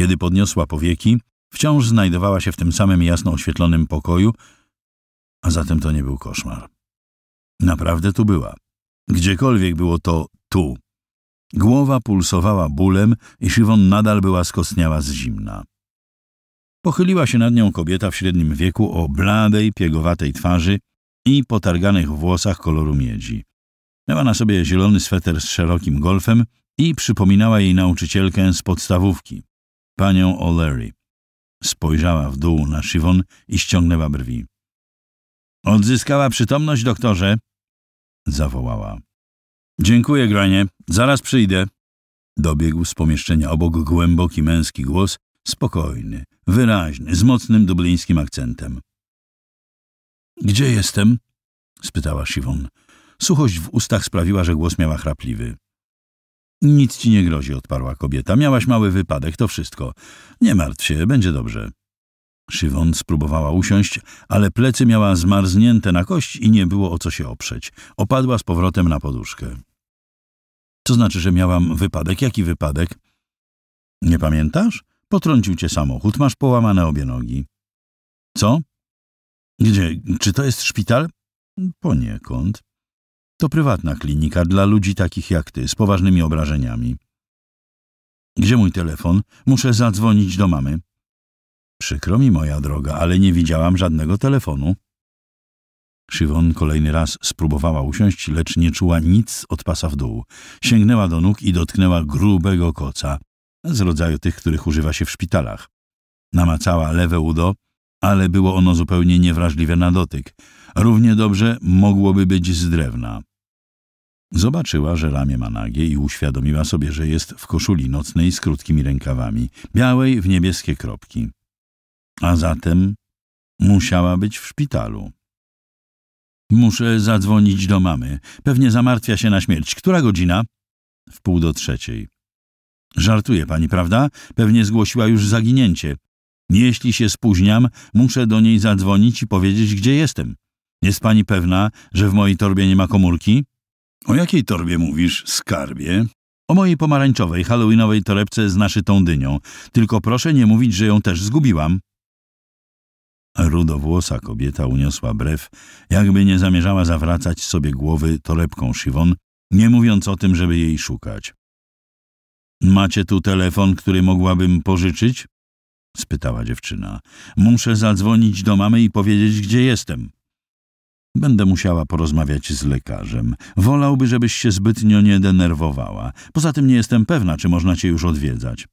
Kiedy podniosła powieki, wciąż znajdowała się w tym samym jasno oświetlonym pokoju, a zatem to nie był koszmar. Naprawdę tu była. Gdziekolwiek było to tu. Głowa pulsowała bólem i Siwon nadal była skostniała z zimna. Pochyliła się nad nią kobieta w średnim wieku o bladej, piegowatej twarzy i potarganych włosach koloru miedzi. Miała na sobie zielony sweter z szerokim golfem i przypominała jej nauczycielkę z podstawówki panią O'Leary. Spojrzała w dół na Siwon i ściągnęła brwi. Odzyskała przytomność, doktorze? Zawołała. Dziękuję, Granie. Zaraz przyjdę. Dobiegł z pomieszczenia obok głęboki męski głos, spokojny, wyraźny, z mocnym dublińskim akcentem. Gdzie jestem? spytała Siwon. Suchość w ustach sprawiła, że głos miała chrapliwy. Nic ci nie grozi, odparła kobieta. Miałaś mały wypadek, to wszystko. Nie martw się, będzie dobrze. Szywon spróbowała usiąść, ale plecy miała zmarznięte na kość i nie było o co się oprzeć. Opadła z powrotem na poduszkę. Co znaczy, że miałam wypadek? Jaki wypadek? Nie pamiętasz? Potrącił cię samochód, masz połamane obie nogi. Co? Gdzie? Czy to jest szpital? Poniekąd. To prywatna klinika dla ludzi takich jak ty, z poważnymi obrażeniami. Gdzie mój telefon? Muszę zadzwonić do mamy. Przykro mi, moja droga, ale nie widziałam żadnego telefonu. Szywon kolejny raz spróbowała usiąść, lecz nie czuła nic od pasa w dół. Sięgnęła do nóg i dotknęła grubego koca, z rodzaju tych, których używa się w szpitalach. Namacała lewe udo, ale było ono zupełnie niewrażliwe na dotyk. Równie dobrze mogłoby być z drewna. Zobaczyła, że ramię ma nagie i uświadomiła sobie, że jest w koszuli nocnej z krótkimi rękawami, białej w niebieskie kropki. A zatem musiała być w szpitalu. Muszę zadzwonić do mamy. Pewnie zamartwia się na śmierć. Która godzina? W pół do trzeciej. Żartuje pani, prawda? Pewnie zgłosiła już zaginięcie. Jeśli się spóźniam, muszę do niej zadzwonić i powiedzieć, gdzie jestem. Jest pani pewna, że w mojej torbie nie ma komórki? O jakiej torbie mówisz, skarbie? O mojej pomarańczowej, halloweenowej torebce z naszytą dynią. Tylko proszę nie mówić, że ją też zgubiłam. Rudowłosa kobieta uniosła brew, jakby nie zamierzała zawracać sobie głowy torebką Siwon, nie mówiąc o tym, żeby jej szukać. Macie tu telefon, który mogłabym pożyczyć? spytała dziewczyna. Muszę zadzwonić do mamy i powiedzieć, gdzie jestem. Będę musiała porozmawiać z lekarzem. Wolałby, żebyś się zbytnio nie denerwowała. Poza tym nie jestem pewna, czy można cię już odwiedzać.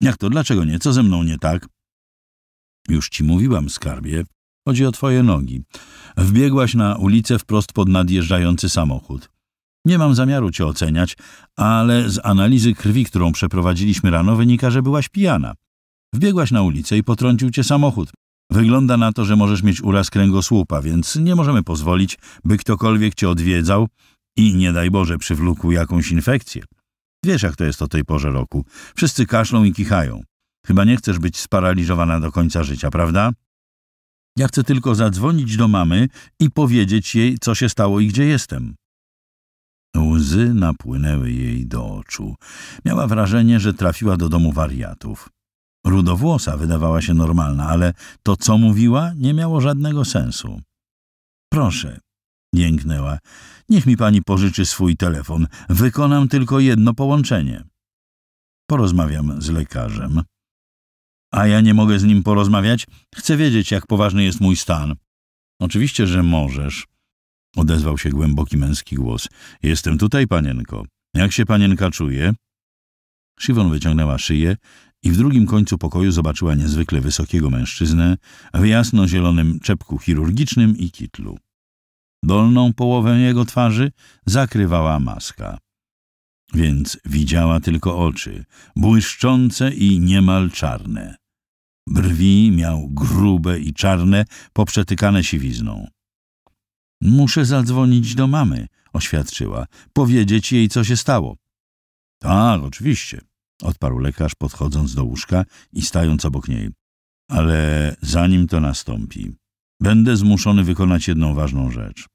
Jak to, dlaczego nie? Co ze mną nie tak? Już ci mówiłam, skarbie. Chodzi o twoje nogi. Wbiegłaś na ulicę wprost pod nadjeżdżający samochód. Nie mam zamiaru cię oceniać, ale z analizy krwi, którą przeprowadziliśmy rano, wynika, że byłaś pijana. Wbiegłaś na ulicę i potrącił cię samochód. Wygląda na to, że możesz mieć uraz kręgosłupa, więc nie możemy pozwolić, by ktokolwiek cię odwiedzał i, nie daj Boże, przywlókł jakąś infekcję. Wiesz, jak to jest o tej porze roku. Wszyscy kaszlą i kichają. Chyba nie chcesz być sparaliżowana do końca życia, prawda? Ja chcę tylko zadzwonić do mamy i powiedzieć jej, co się stało i gdzie jestem. Łzy napłynęły jej do oczu. Miała wrażenie, że trafiła do domu wariatów. Rudowłosa wydawała się normalna, ale to, co mówiła, nie miało żadnego sensu. Proszę, jęknęła, niech mi pani pożyczy swój telefon. Wykonam tylko jedno połączenie. Porozmawiam z lekarzem. A ja nie mogę z nim porozmawiać? Chcę wiedzieć, jak poważny jest mój stan. Oczywiście, że możesz, odezwał się głęboki męski głos. Jestem tutaj, panienko. Jak się panienka czuje? Szywon wyciągnęła szyję, i w drugim końcu pokoju zobaczyła niezwykle wysokiego mężczyznę w jasno-zielonym czepku chirurgicznym i kitlu. Dolną połowę jego twarzy zakrywała maska. Więc widziała tylko oczy, błyszczące i niemal czarne. Brwi miał grube i czarne, poprzetykane siwizną. Muszę zadzwonić do mamy, oświadczyła, powiedzieć jej, co się stało. Tak, oczywiście, odparł lekarz, podchodząc do łóżka i stając obok niej. Ale zanim to nastąpi, będę zmuszony wykonać jedną ważną rzecz.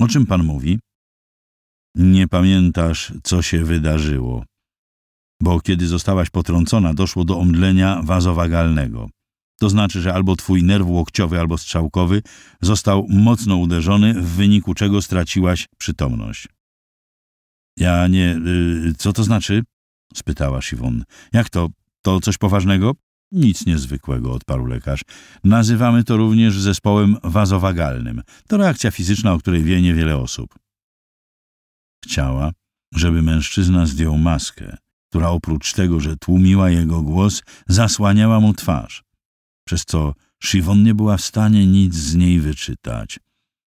O czym pan mówi? Nie pamiętasz, co się wydarzyło bo kiedy zostałaś potrącona, doszło do omdlenia wazowagalnego. To znaczy, że albo twój nerw łokciowy, albo strzałkowy został mocno uderzony, w wyniku czego straciłaś przytomność. Ja nie... Y, co to znaczy? spytała Siwon. Jak to? To coś poważnego? Nic niezwykłego, odparł lekarz. Nazywamy to również zespołem wazowagalnym. To reakcja fizyczna, o której wie niewiele osób. Chciała, żeby mężczyzna zdjął maskę, która oprócz tego, że tłumiła jego głos, zasłaniała mu twarz, przez co Siwon nie była w stanie nic z niej wyczytać.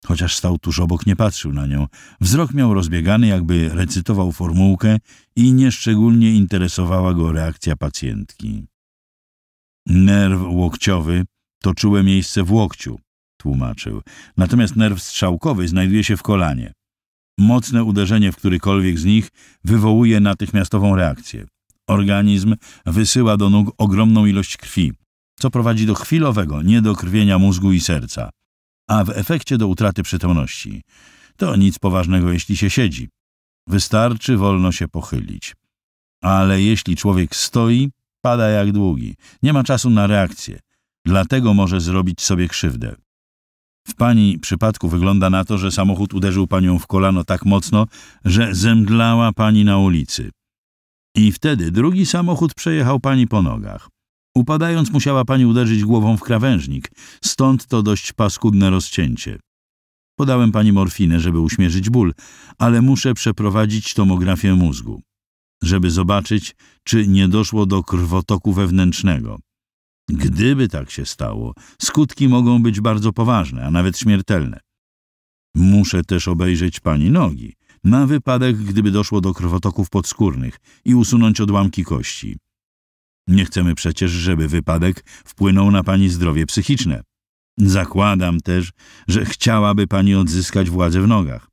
Chociaż stał tuż obok, nie patrzył na nią. Wzrok miał rozbiegany, jakby recytował formułkę i nieszczególnie interesowała go reakcja pacjentki. Nerw łokciowy toczyłe miejsce w łokciu, tłumaczył. Natomiast nerw strzałkowy znajduje się w kolanie. Mocne uderzenie w którykolwiek z nich wywołuje natychmiastową reakcję. Organizm wysyła do nóg ogromną ilość krwi, co prowadzi do chwilowego niedokrwienia mózgu i serca a w efekcie do utraty przytomności. To nic poważnego, jeśli się siedzi. Wystarczy wolno się pochylić. Ale jeśli człowiek stoi, pada jak długi. Nie ma czasu na reakcję. Dlatego może zrobić sobie krzywdę. W pani przypadku wygląda na to, że samochód uderzył panią w kolano tak mocno, że zemdlała pani na ulicy. I wtedy drugi samochód przejechał pani po nogach. Upadając musiała pani uderzyć głową w krawężnik, stąd to dość paskudne rozcięcie. Podałem pani morfinę, żeby uśmierzyć ból, ale muszę przeprowadzić tomografię mózgu, żeby zobaczyć, czy nie doszło do krwotoku wewnętrznego. Gdyby tak się stało, skutki mogą być bardzo poważne, a nawet śmiertelne. Muszę też obejrzeć pani nogi, na wypadek, gdyby doszło do krwotoków podskórnych i usunąć odłamki kości. Nie chcemy przecież, żeby wypadek wpłynął na pani zdrowie psychiczne. Zakładam też, że chciałaby pani odzyskać władzę w nogach.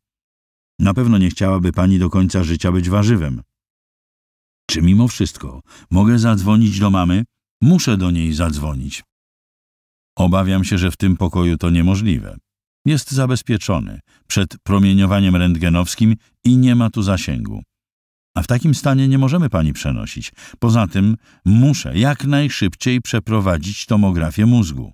Na pewno nie chciałaby pani do końca życia być warzywem. Czy mimo wszystko mogę zadzwonić do mamy? Muszę do niej zadzwonić. Obawiam się, że w tym pokoju to niemożliwe. Jest zabezpieczony przed promieniowaniem rentgenowskim i nie ma tu zasięgu. A w takim stanie nie możemy pani przenosić. Poza tym muszę jak najszybciej przeprowadzić tomografię mózgu.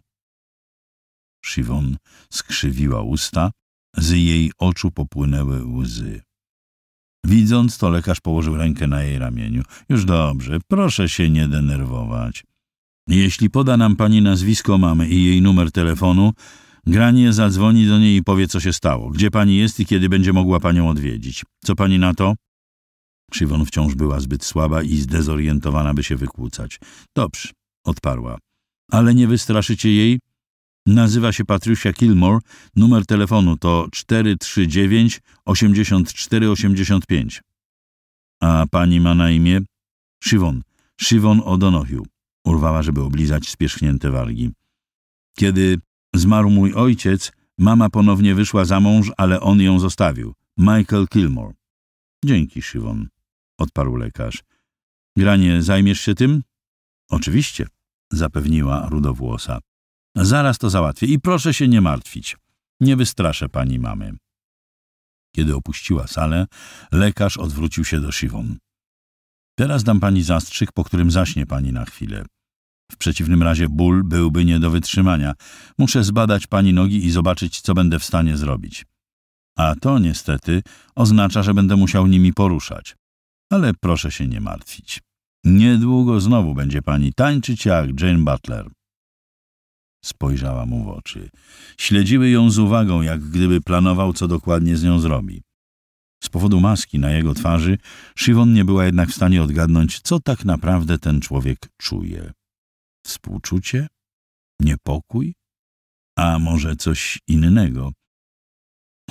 Siwon skrzywiła usta, z jej oczu popłynęły łzy. Widząc to, lekarz położył rękę na jej ramieniu. Już dobrze, proszę się nie denerwować. Jeśli poda nam pani nazwisko mamy i jej numer telefonu, Granie zadzwoni do niej i powie, co się stało, gdzie pani jest i kiedy będzie mogła panią odwiedzić. Co pani na to? Krzywon wciąż była zbyt słaba i zdezorientowana, by się wykłócać. Dobrze, odparła. Ale nie wystraszycie jej? Nazywa się Patricia Kilmore. Numer telefonu to 439 8485. A pani ma na imię? Szywon. Szywon O'Donoghue. Urwała, żeby oblizać spierzchnięte wargi. Kiedy zmarł mój ojciec, mama ponownie wyszła za mąż, ale on ją zostawił. Michael Kilmore. Dzięki, Szywon odparł lekarz. Granie zajmiesz się tym? Oczywiście, zapewniła rudowłosa. Zaraz to załatwię i proszę się nie martwić. Nie wystraszę pani mamy. Kiedy opuściła salę, lekarz odwrócił się do Siwon. Teraz dam pani zastrzyk, po którym zaśnie pani na chwilę. W przeciwnym razie ból byłby nie do wytrzymania. Muszę zbadać pani nogi i zobaczyć, co będę w stanie zrobić. A to niestety oznacza, że będę musiał nimi poruszać ale proszę się nie martwić. Niedługo znowu będzie pani tańczyć jak Jane Butler. Spojrzała mu w oczy. Śledziły ją z uwagą, jak gdyby planował, co dokładnie z nią zrobi. Z powodu maski na jego twarzy, Szywon nie była jednak w stanie odgadnąć, co tak naprawdę ten człowiek czuje. Współczucie? Niepokój? A może coś innego?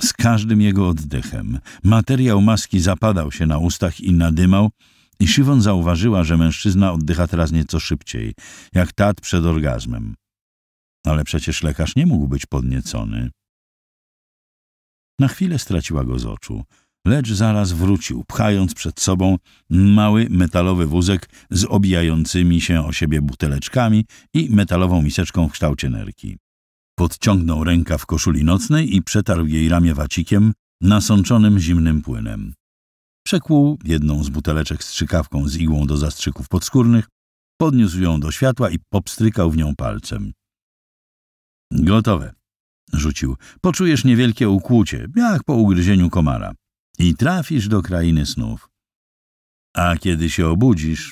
Z każdym jego oddechem materiał maski zapadał się na ustach i nadymał, i Siwon zauważyła, że mężczyzna oddycha teraz nieco szybciej, jak tat przed orgazmem. Ale przecież lekarz nie mógł być podniecony. Na chwilę straciła go z oczu, lecz zaraz wrócił, pchając przed sobą mały metalowy wózek z obijającymi się o siebie buteleczkami i metalową miseczką w kształcie nerki. Podciągnął ręka w koszuli nocnej i przetarł jej ramię wacikiem nasączonym zimnym płynem. Przekłuł jedną z buteleczek strzykawką z igłą do zastrzyków podskórnych, podniósł ją do światła i popstrykał w nią palcem. Gotowe, rzucił. Poczujesz niewielkie ukłucie, jak po ugryzieniu komara. I trafisz do krainy snów. A kiedy się obudzisz,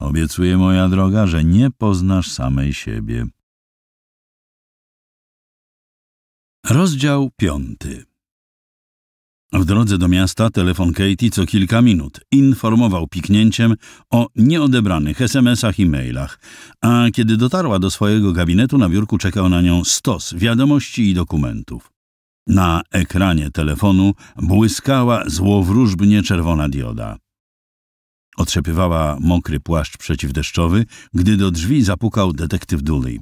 obiecuję, moja droga, że nie poznasz samej siebie. Rozdział piąty. W drodze do miasta telefon Katie co kilka minut informował piknięciem o nieodebranych SMS-ach i mailach, a kiedy dotarła do swojego gabinetu na biurku czekał na nią stos wiadomości i dokumentów. Na ekranie telefonu błyskała złowróżbnie czerwona dioda. Otrzepywała mokry płaszcz przeciwdeszczowy, gdy do drzwi zapukał detektyw Dooley.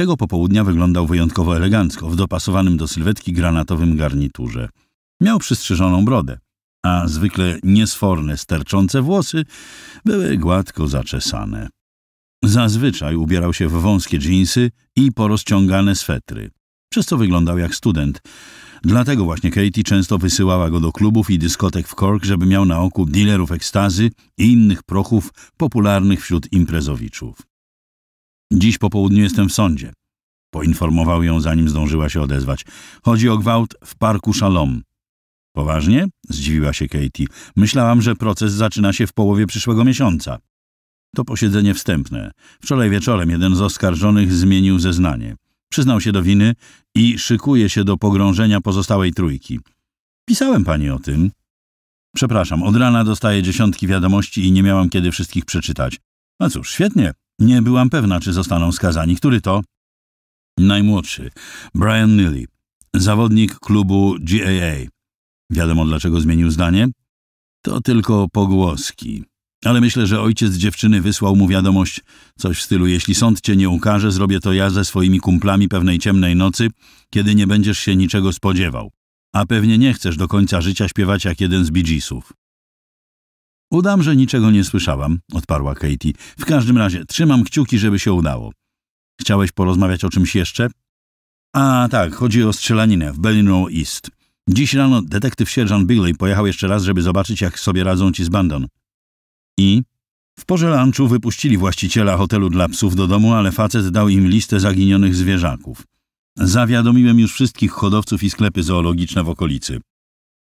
Tego popołudnia wyglądał wyjątkowo elegancko, w dopasowanym do sylwetki granatowym garniturze. Miał przystrzyżoną brodę, a zwykle niesforne, sterczące włosy były gładko zaczesane. Zazwyczaj ubierał się w wąskie dżinsy i porozciągane swetry, przez co wyglądał jak student. Dlatego właśnie Katie często wysyłała go do klubów i dyskotek w Cork, żeby miał na oku dealerów ekstazy i innych prochów popularnych wśród imprezowiczów. Dziś po południu jestem w sądzie. Poinformował ją, zanim zdążyła się odezwać. Chodzi o gwałt w parku Shalom. Poważnie? Zdziwiła się Katie. Myślałam, że proces zaczyna się w połowie przyszłego miesiąca. To posiedzenie wstępne. Wczoraj wieczorem jeden z oskarżonych zmienił zeznanie. Przyznał się do winy i szykuje się do pogrążenia pozostałej trójki. Pisałem pani o tym. Przepraszam, od rana dostaję dziesiątki wiadomości i nie miałam kiedy wszystkich przeczytać. A no cóż, świetnie, nie byłam pewna, czy zostaną skazani. Który to? Najmłodszy. Brian Nilly, zawodnik klubu GAA. Wiadomo, dlaczego zmienił zdanie? To tylko pogłoski. Ale myślę, że ojciec dziewczyny wysłał mu wiadomość, coś w stylu: Jeśli sąd cię nie ukaże, zrobię to ja ze swoimi kumplami pewnej ciemnej nocy, kiedy nie będziesz się niczego spodziewał. A pewnie nie chcesz do końca życia śpiewać jak jeden z Bidżisów. Udam, że niczego nie słyszałam, odparła Katie. W każdym razie trzymam kciuki, żeby się udało. Chciałeś porozmawiać o czymś jeszcze? A tak, chodzi o strzelaninę w Bellinow East. Dziś rano detektyw sierżant Bigley pojechał jeszcze raz, żeby zobaczyć, jak sobie radzą ci z bandon. I? W porze lunchu wypuścili właściciela hotelu dla psów do domu, ale facet dał im listę zaginionych zwierzaków. Zawiadomiłem już wszystkich hodowców i sklepy zoologiczne w okolicy.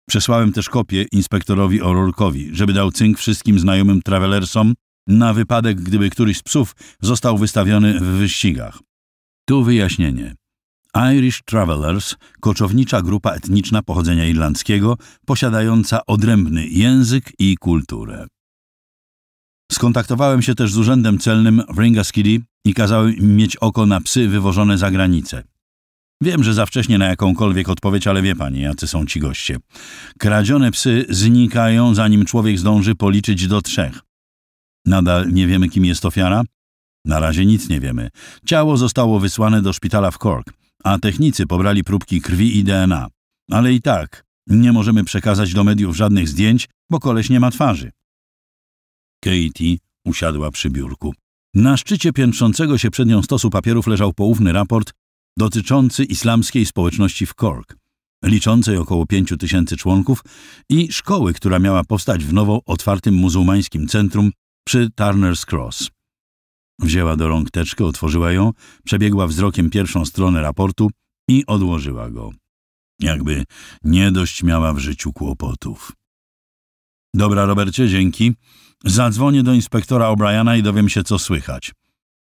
Przesłałem też kopię inspektorowi O'Rourke'owi, żeby dał cynk wszystkim znajomym travelersom na wypadek, gdyby któryś z psów został wystawiony w wyścigach. Tu wyjaśnienie. Irish Travelers, koczownicza grupa etniczna pochodzenia irlandzkiego, posiadająca odrębny język i kulturę. Skontaktowałem się też z urzędem celnym w Ringaskiddy i kazałem im mieć oko na psy wywożone za granicę. Wiem, że za wcześnie na jakąkolwiek odpowiedź, ale wie pani, jacy są ci goście. Kradzione psy znikają, zanim człowiek zdąży policzyć do trzech. Nadal nie wiemy, kim jest ofiara? Na razie nic nie wiemy. Ciało zostało wysłane do szpitala w Cork, a technicy pobrali próbki krwi i DNA. Ale i tak, nie możemy przekazać do mediów żadnych zdjęć, bo koleś nie ma twarzy. Katie usiadła przy biurku. Na szczycie piętrzącego się przed nią stosu papierów leżał poufny raport dotyczący islamskiej społeczności w Cork, liczącej około pięciu tysięcy członków i szkoły, która miała powstać w nowo otwartym muzułmańskim centrum przy Turner's Cross. Wzięła do rąk teczkę, otworzyła ją, przebiegła wzrokiem pierwszą stronę raportu i odłożyła go. Jakby nie dość miała w życiu kłopotów. Dobra, Robercie, dzięki. Zadzwonię do inspektora O'Briana i dowiem się, co słychać.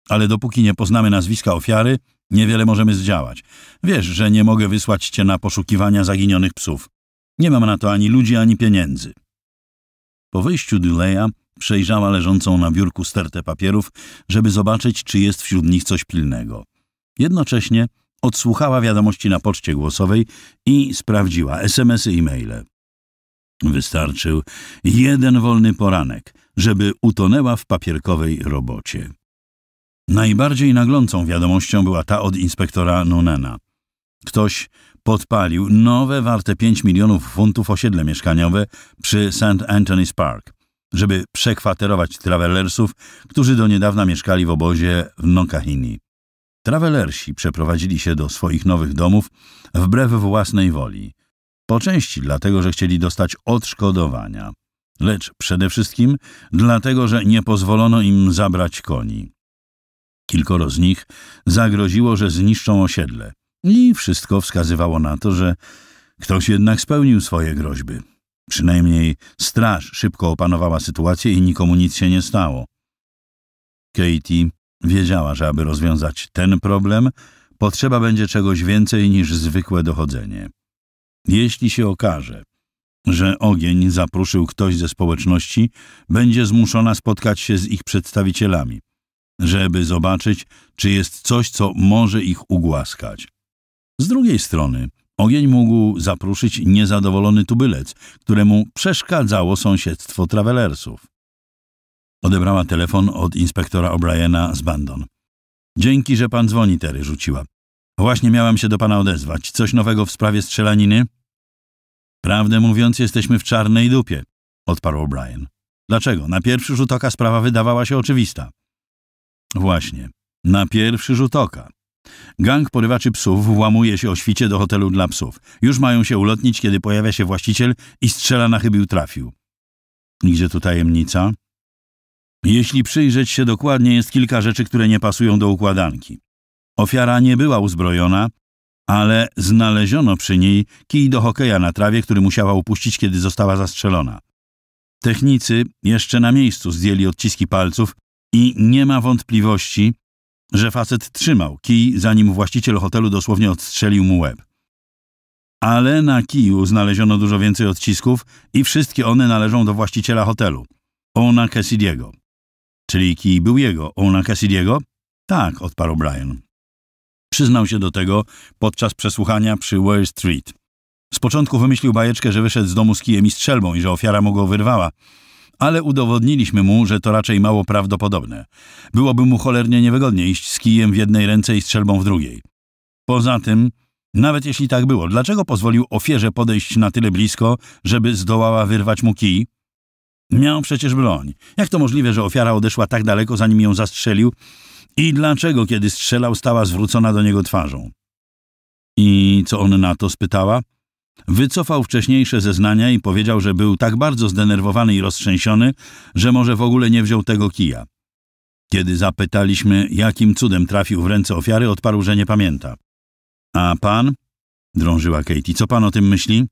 Ale dopóki nie poznamy nazwiska ofiary, Niewiele możemy zdziałać. Wiesz, że nie mogę wysłać cię na poszukiwania zaginionych psów. Nie mam na to ani ludzi, ani pieniędzy. Po wyjściu Duleya przejrzała leżącą na biurku stertę papierów, żeby zobaczyć, czy jest wśród nich coś pilnego. Jednocześnie odsłuchała wiadomości na poczcie głosowej i sprawdziła SMS-y i maile. Wystarczył jeden wolny poranek, żeby utonęła w papierkowej robocie. Najbardziej naglącą wiadomością była ta od inspektora Nunena. Ktoś podpalił nowe warte 5 milionów funtów osiedle mieszkaniowe przy St. Anthony's Park, żeby przekwaterować trawelersów, którzy do niedawna mieszkali w obozie w Nokahini. Trawelersi przeprowadzili się do swoich nowych domów wbrew własnej woli. Po części dlatego, że chcieli dostać odszkodowania, lecz przede wszystkim dlatego, że nie pozwolono im zabrać koni. Kilkoro z nich zagroziło, że zniszczą osiedle i wszystko wskazywało na to, że ktoś jednak spełnił swoje groźby. Przynajmniej straż szybko opanowała sytuację i nikomu nic się nie stało. Katie wiedziała, że aby rozwiązać ten problem, potrzeba będzie czegoś więcej niż zwykłe dochodzenie. Jeśli się okaże, że ogień zapruszył ktoś ze społeczności, będzie zmuszona spotkać się z ich przedstawicielami żeby zobaczyć, czy jest coś, co może ich ugłaskać. Z drugiej strony, ogień mógł zapruszyć niezadowolony tubylec, któremu przeszkadzało sąsiedztwo trawelersów. Odebrała telefon od inspektora O'Briena z Bandon. Dzięki, że pan dzwoni, Terry, rzuciła. Właśnie miałam się do pana odezwać. Coś nowego w sprawie strzelaniny? Prawdę mówiąc, jesteśmy w czarnej dupie, odparł O'Brien. Dlaczego? Na pierwszy rzut oka sprawa wydawała się oczywista. Właśnie. Na pierwszy rzut oka. Gang porywaczy psów włamuje się o świcie do hotelu dla psów. Już mają się ulotnić, kiedy pojawia się właściciel i strzela na chybił trafił. Gdzie tu tajemnica? Jeśli przyjrzeć się dokładnie, jest kilka rzeczy, które nie pasują do układanki. Ofiara nie była uzbrojona, ale znaleziono przy niej kij do hokeja na trawie, który musiała upuścić, kiedy została zastrzelona. Technicy jeszcze na miejscu zdjęli odciski palców i nie ma wątpliwości, że facet trzymał kij, zanim właściciel hotelu dosłownie odstrzelił mu łeb. Ale na kiju znaleziono dużo więcej odcisków i wszystkie one należą do właściciela hotelu, Ona Cassidiego. Czyli kij był jego, Ona Cassidiego? Tak, odparł Brian. Przyznał się do tego podczas przesłuchania przy Wall Street. Z początku wymyślił bajeczkę, że wyszedł z domu z kijem i strzelbą i że ofiara mu go wyrwała, ale udowodniliśmy mu, że to raczej mało prawdopodobne. Byłoby mu cholernie niewygodnie iść z kijem w jednej ręce i strzelbą w drugiej. Poza tym, nawet jeśli tak było, dlaczego pozwolił ofierze podejść na tyle blisko, żeby zdołała wyrwać mu kij? Miał przecież broń. Jak to możliwe, że ofiara odeszła tak daleko, zanim ją zastrzelił? I dlaczego, kiedy strzelał, stała zwrócona do niego twarzą? I co on na to spytała? Wycofał wcześniejsze zeznania i powiedział, że był tak bardzo zdenerwowany i roztrzęsiony, że może w ogóle nie wziął tego kija. Kiedy zapytaliśmy, jakim cudem trafił w ręce ofiary, odparł, że nie pamięta. A pan? drążyła Katie. Co pan o tym myśli?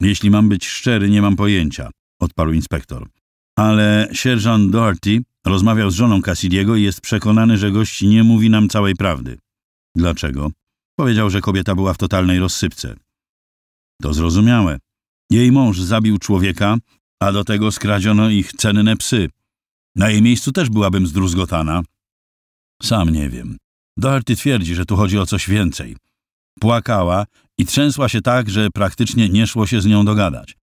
Jeśli mam być szczery, nie mam pojęcia, odparł inspektor. Ale sierżant Doherty rozmawiał z żoną Cassidiego i jest przekonany, że gość nie mówi nam całej prawdy. Dlaczego? Powiedział, że kobieta była w totalnej rozsypce. To zrozumiałe. Jej mąż zabił człowieka, a do tego skradziono ich cenne psy. Na jej miejscu też byłabym zdruzgotana. Sam nie wiem. Doherty twierdzi, że tu chodzi o coś więcej. Płakała i trzęsła się tak, że praktycznie nie szło się z nią dogadać.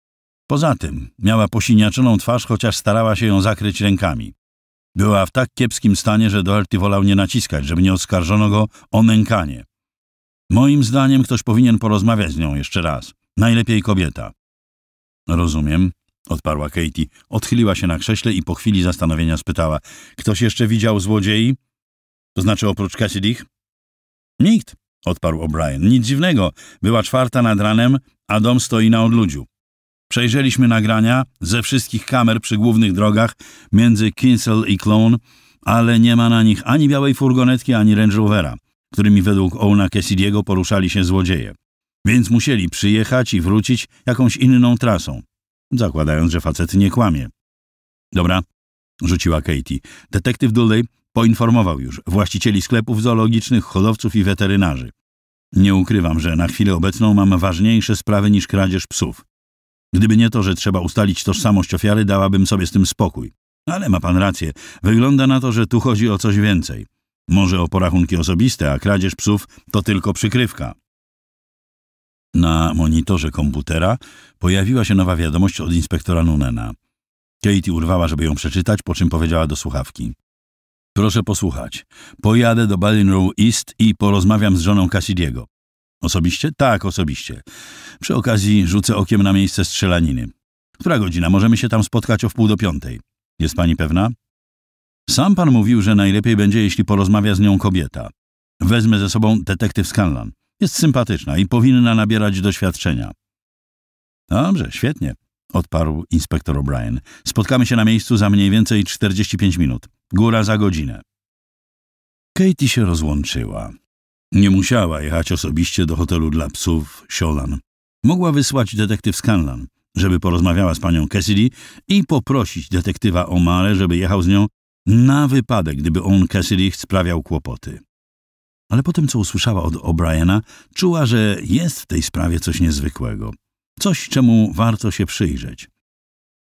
Poza tym miała posiniaczoną twarz, chociaż starała się ją zakryć rękami. Była w tak kiepskim stanie, że Doherty wolał nie naciskać, żeby nie oskarżono go o nękanie. Moim zdaniem ktoś powinien porozmawiać z nią jeszcze raz. Najlepiej kobieta. Rozumiem, odparła Katie. Odchyliła się na krześle i po chwili zastanowienia spytała. Ktoś jeszcze widział złodziei? To znaczy oprócz Cassidych? Nikt, odparł O'Brien. Nic dziwnego. Była czwarta nad ranem, a dom stoi na odludziu. Przejrzeliśmy nagrania ze wszystkich kamer przy głównych drogach między Kinsel i Clone, ale nie ma na nich ani białej furgonetki, ani Range Rovera, którymi według Ouna Cassidiego poruszali się złodzieje. Więc musieli przyjechać i wrócić jakąś inną trasą, zakładając, że facet nie kłamie. Dobra, rzuciła Katie. Detektyw Dudley poinformował już właścicieli sklepów zoologicznych, hodowców i weterynarzy. Nie ukrywam, że na chwilę obecną mam ważniejsze sprawy niż kradzież psów. Gdyby nie to, że trzeba ustalić tożsamość ofiary, dałabym sobie z tym spokój. Ale ma pan rację, wygląda na to, że tu chodzi o coś więcej. Może o porachunki osobiste, a kradzież psów to tylko przykrywka. Na monitorze komputera pojawiła się nowa wiadomość od inspektora Nunena. Katie urwała, żeby ją przeczytać, po czym powiedziała do słuchawki. Proszę posłuchać. Pojadę do Ballinrow East i porozmawiam z żoną Cassidiego. Osobiście? Tak, osobiście. Przy okazji rzucę okiem na miejsce strzelaniny. Która godzina? Możemy się tam spotkać o wpół do piątej. Jest pani pewna? Sam pan mówił, że najlepiej będzie, jeśli porozmawia z nią kobieta. Wezmę ze sobą detektyw Scanlan. Jest sympatyczna i powinna nabierać doświadczenia. Dobrze, świetnie, odparł inspektor O'Brien. Spotkamy się na miejscu za mniej więcej 45 minut. Góra za godzinę. Katie się rozłączyła. Nie musiała jechać osobiście do hotelu dla psów Siolan. Mogła wysłać detektyw Scanlan, żeby porozmawiała z panią Cassidy i poprosić detektywa O'Mare, żeby jechał z nią na wypadek, gdyby on Cassidy sprawiał kłopoty ale po tym, co usłyszała od O'Briena, czuła, że jest w tej sprawie coś niezwykłego. Coś, czemu warto się przyjrzeć.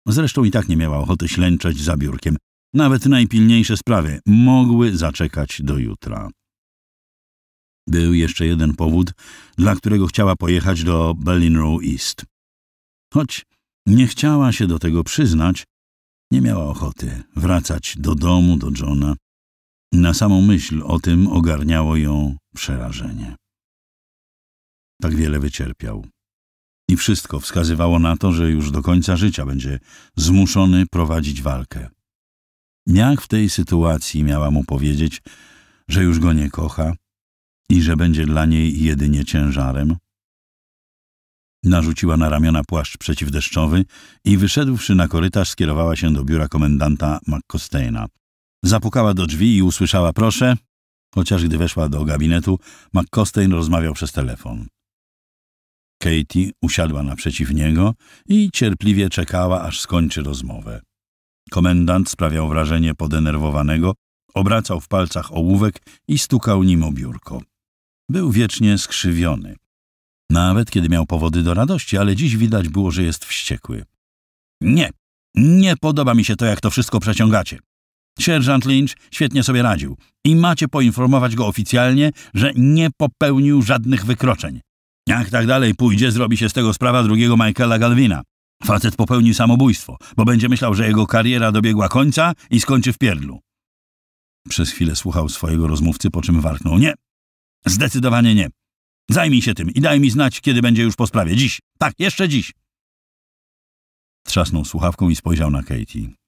Zresztą i tak nie miała ochoty ślęczać za biurkiem. Nawet najpilniejsze sprawy mogły zaczekać do jutra. Był jeszcze jeden powód, dla którego chciała pojechać do Bellinrow East. Choć nie chciała się do tego przyznać, nie miała ochoty wracać do domu, do Johna. Na samą myśl o tym ogarniało ją przerażenie. Tak wiele wycierpiał. I wszystko wskazywało na to, że już do końca życia będzie zmuszony prowadzić walkę. Jak w tej sytuacji miała mu powiedzieć, że już go nie kocha i że będzie dla niej jedynie ciężarem? Narzuciła na ramiona płaszcz przeciwdeszczowy i wyszedłszy na korytarz skierowała się do biura komendanta McCosteina. Zapukała do drzwi i usłyszała proszę, chociaż gdy weszła do gabinetu, McCostein rozmawiał przez telefon. Katie usiadła naprzeciw niego i cierpliwie czekała, aż skończy rozmowę. Komendant sprawiał wrażenie podenerwowanego, obracał w palcach ołówek i stukał nim o biurko. Był wiecznie skrzywiony. Nawet kiedy miał powody do radości, ale dziś widać było, że jest wściekły. Nie, nie podoba mi się to, jak to wszystko przeciągacie. Sierżant Lynch świetnie sobie radził i macie poinformować go oficjalnie, że nie popełnił żadnych wykroczeń. Jak tak dalej pójdzie, zrobi się z tego sprawa drugiego Michaela Galwina. Facet popełni samobójstwo, bo będzie myślał, że jego kariera dobiegła końca i skończy w pierdlu. Przez chwilę słuchał swojego rozmówcy, po czym warknął. Nie. Zdecydowanie nie. Zajmij się tym i daj mi znać, kiedy będzie już po sprawie. Dziś. Tak, jeszcze dziś. Trzasnął słuchawką i spojrzał na Katie.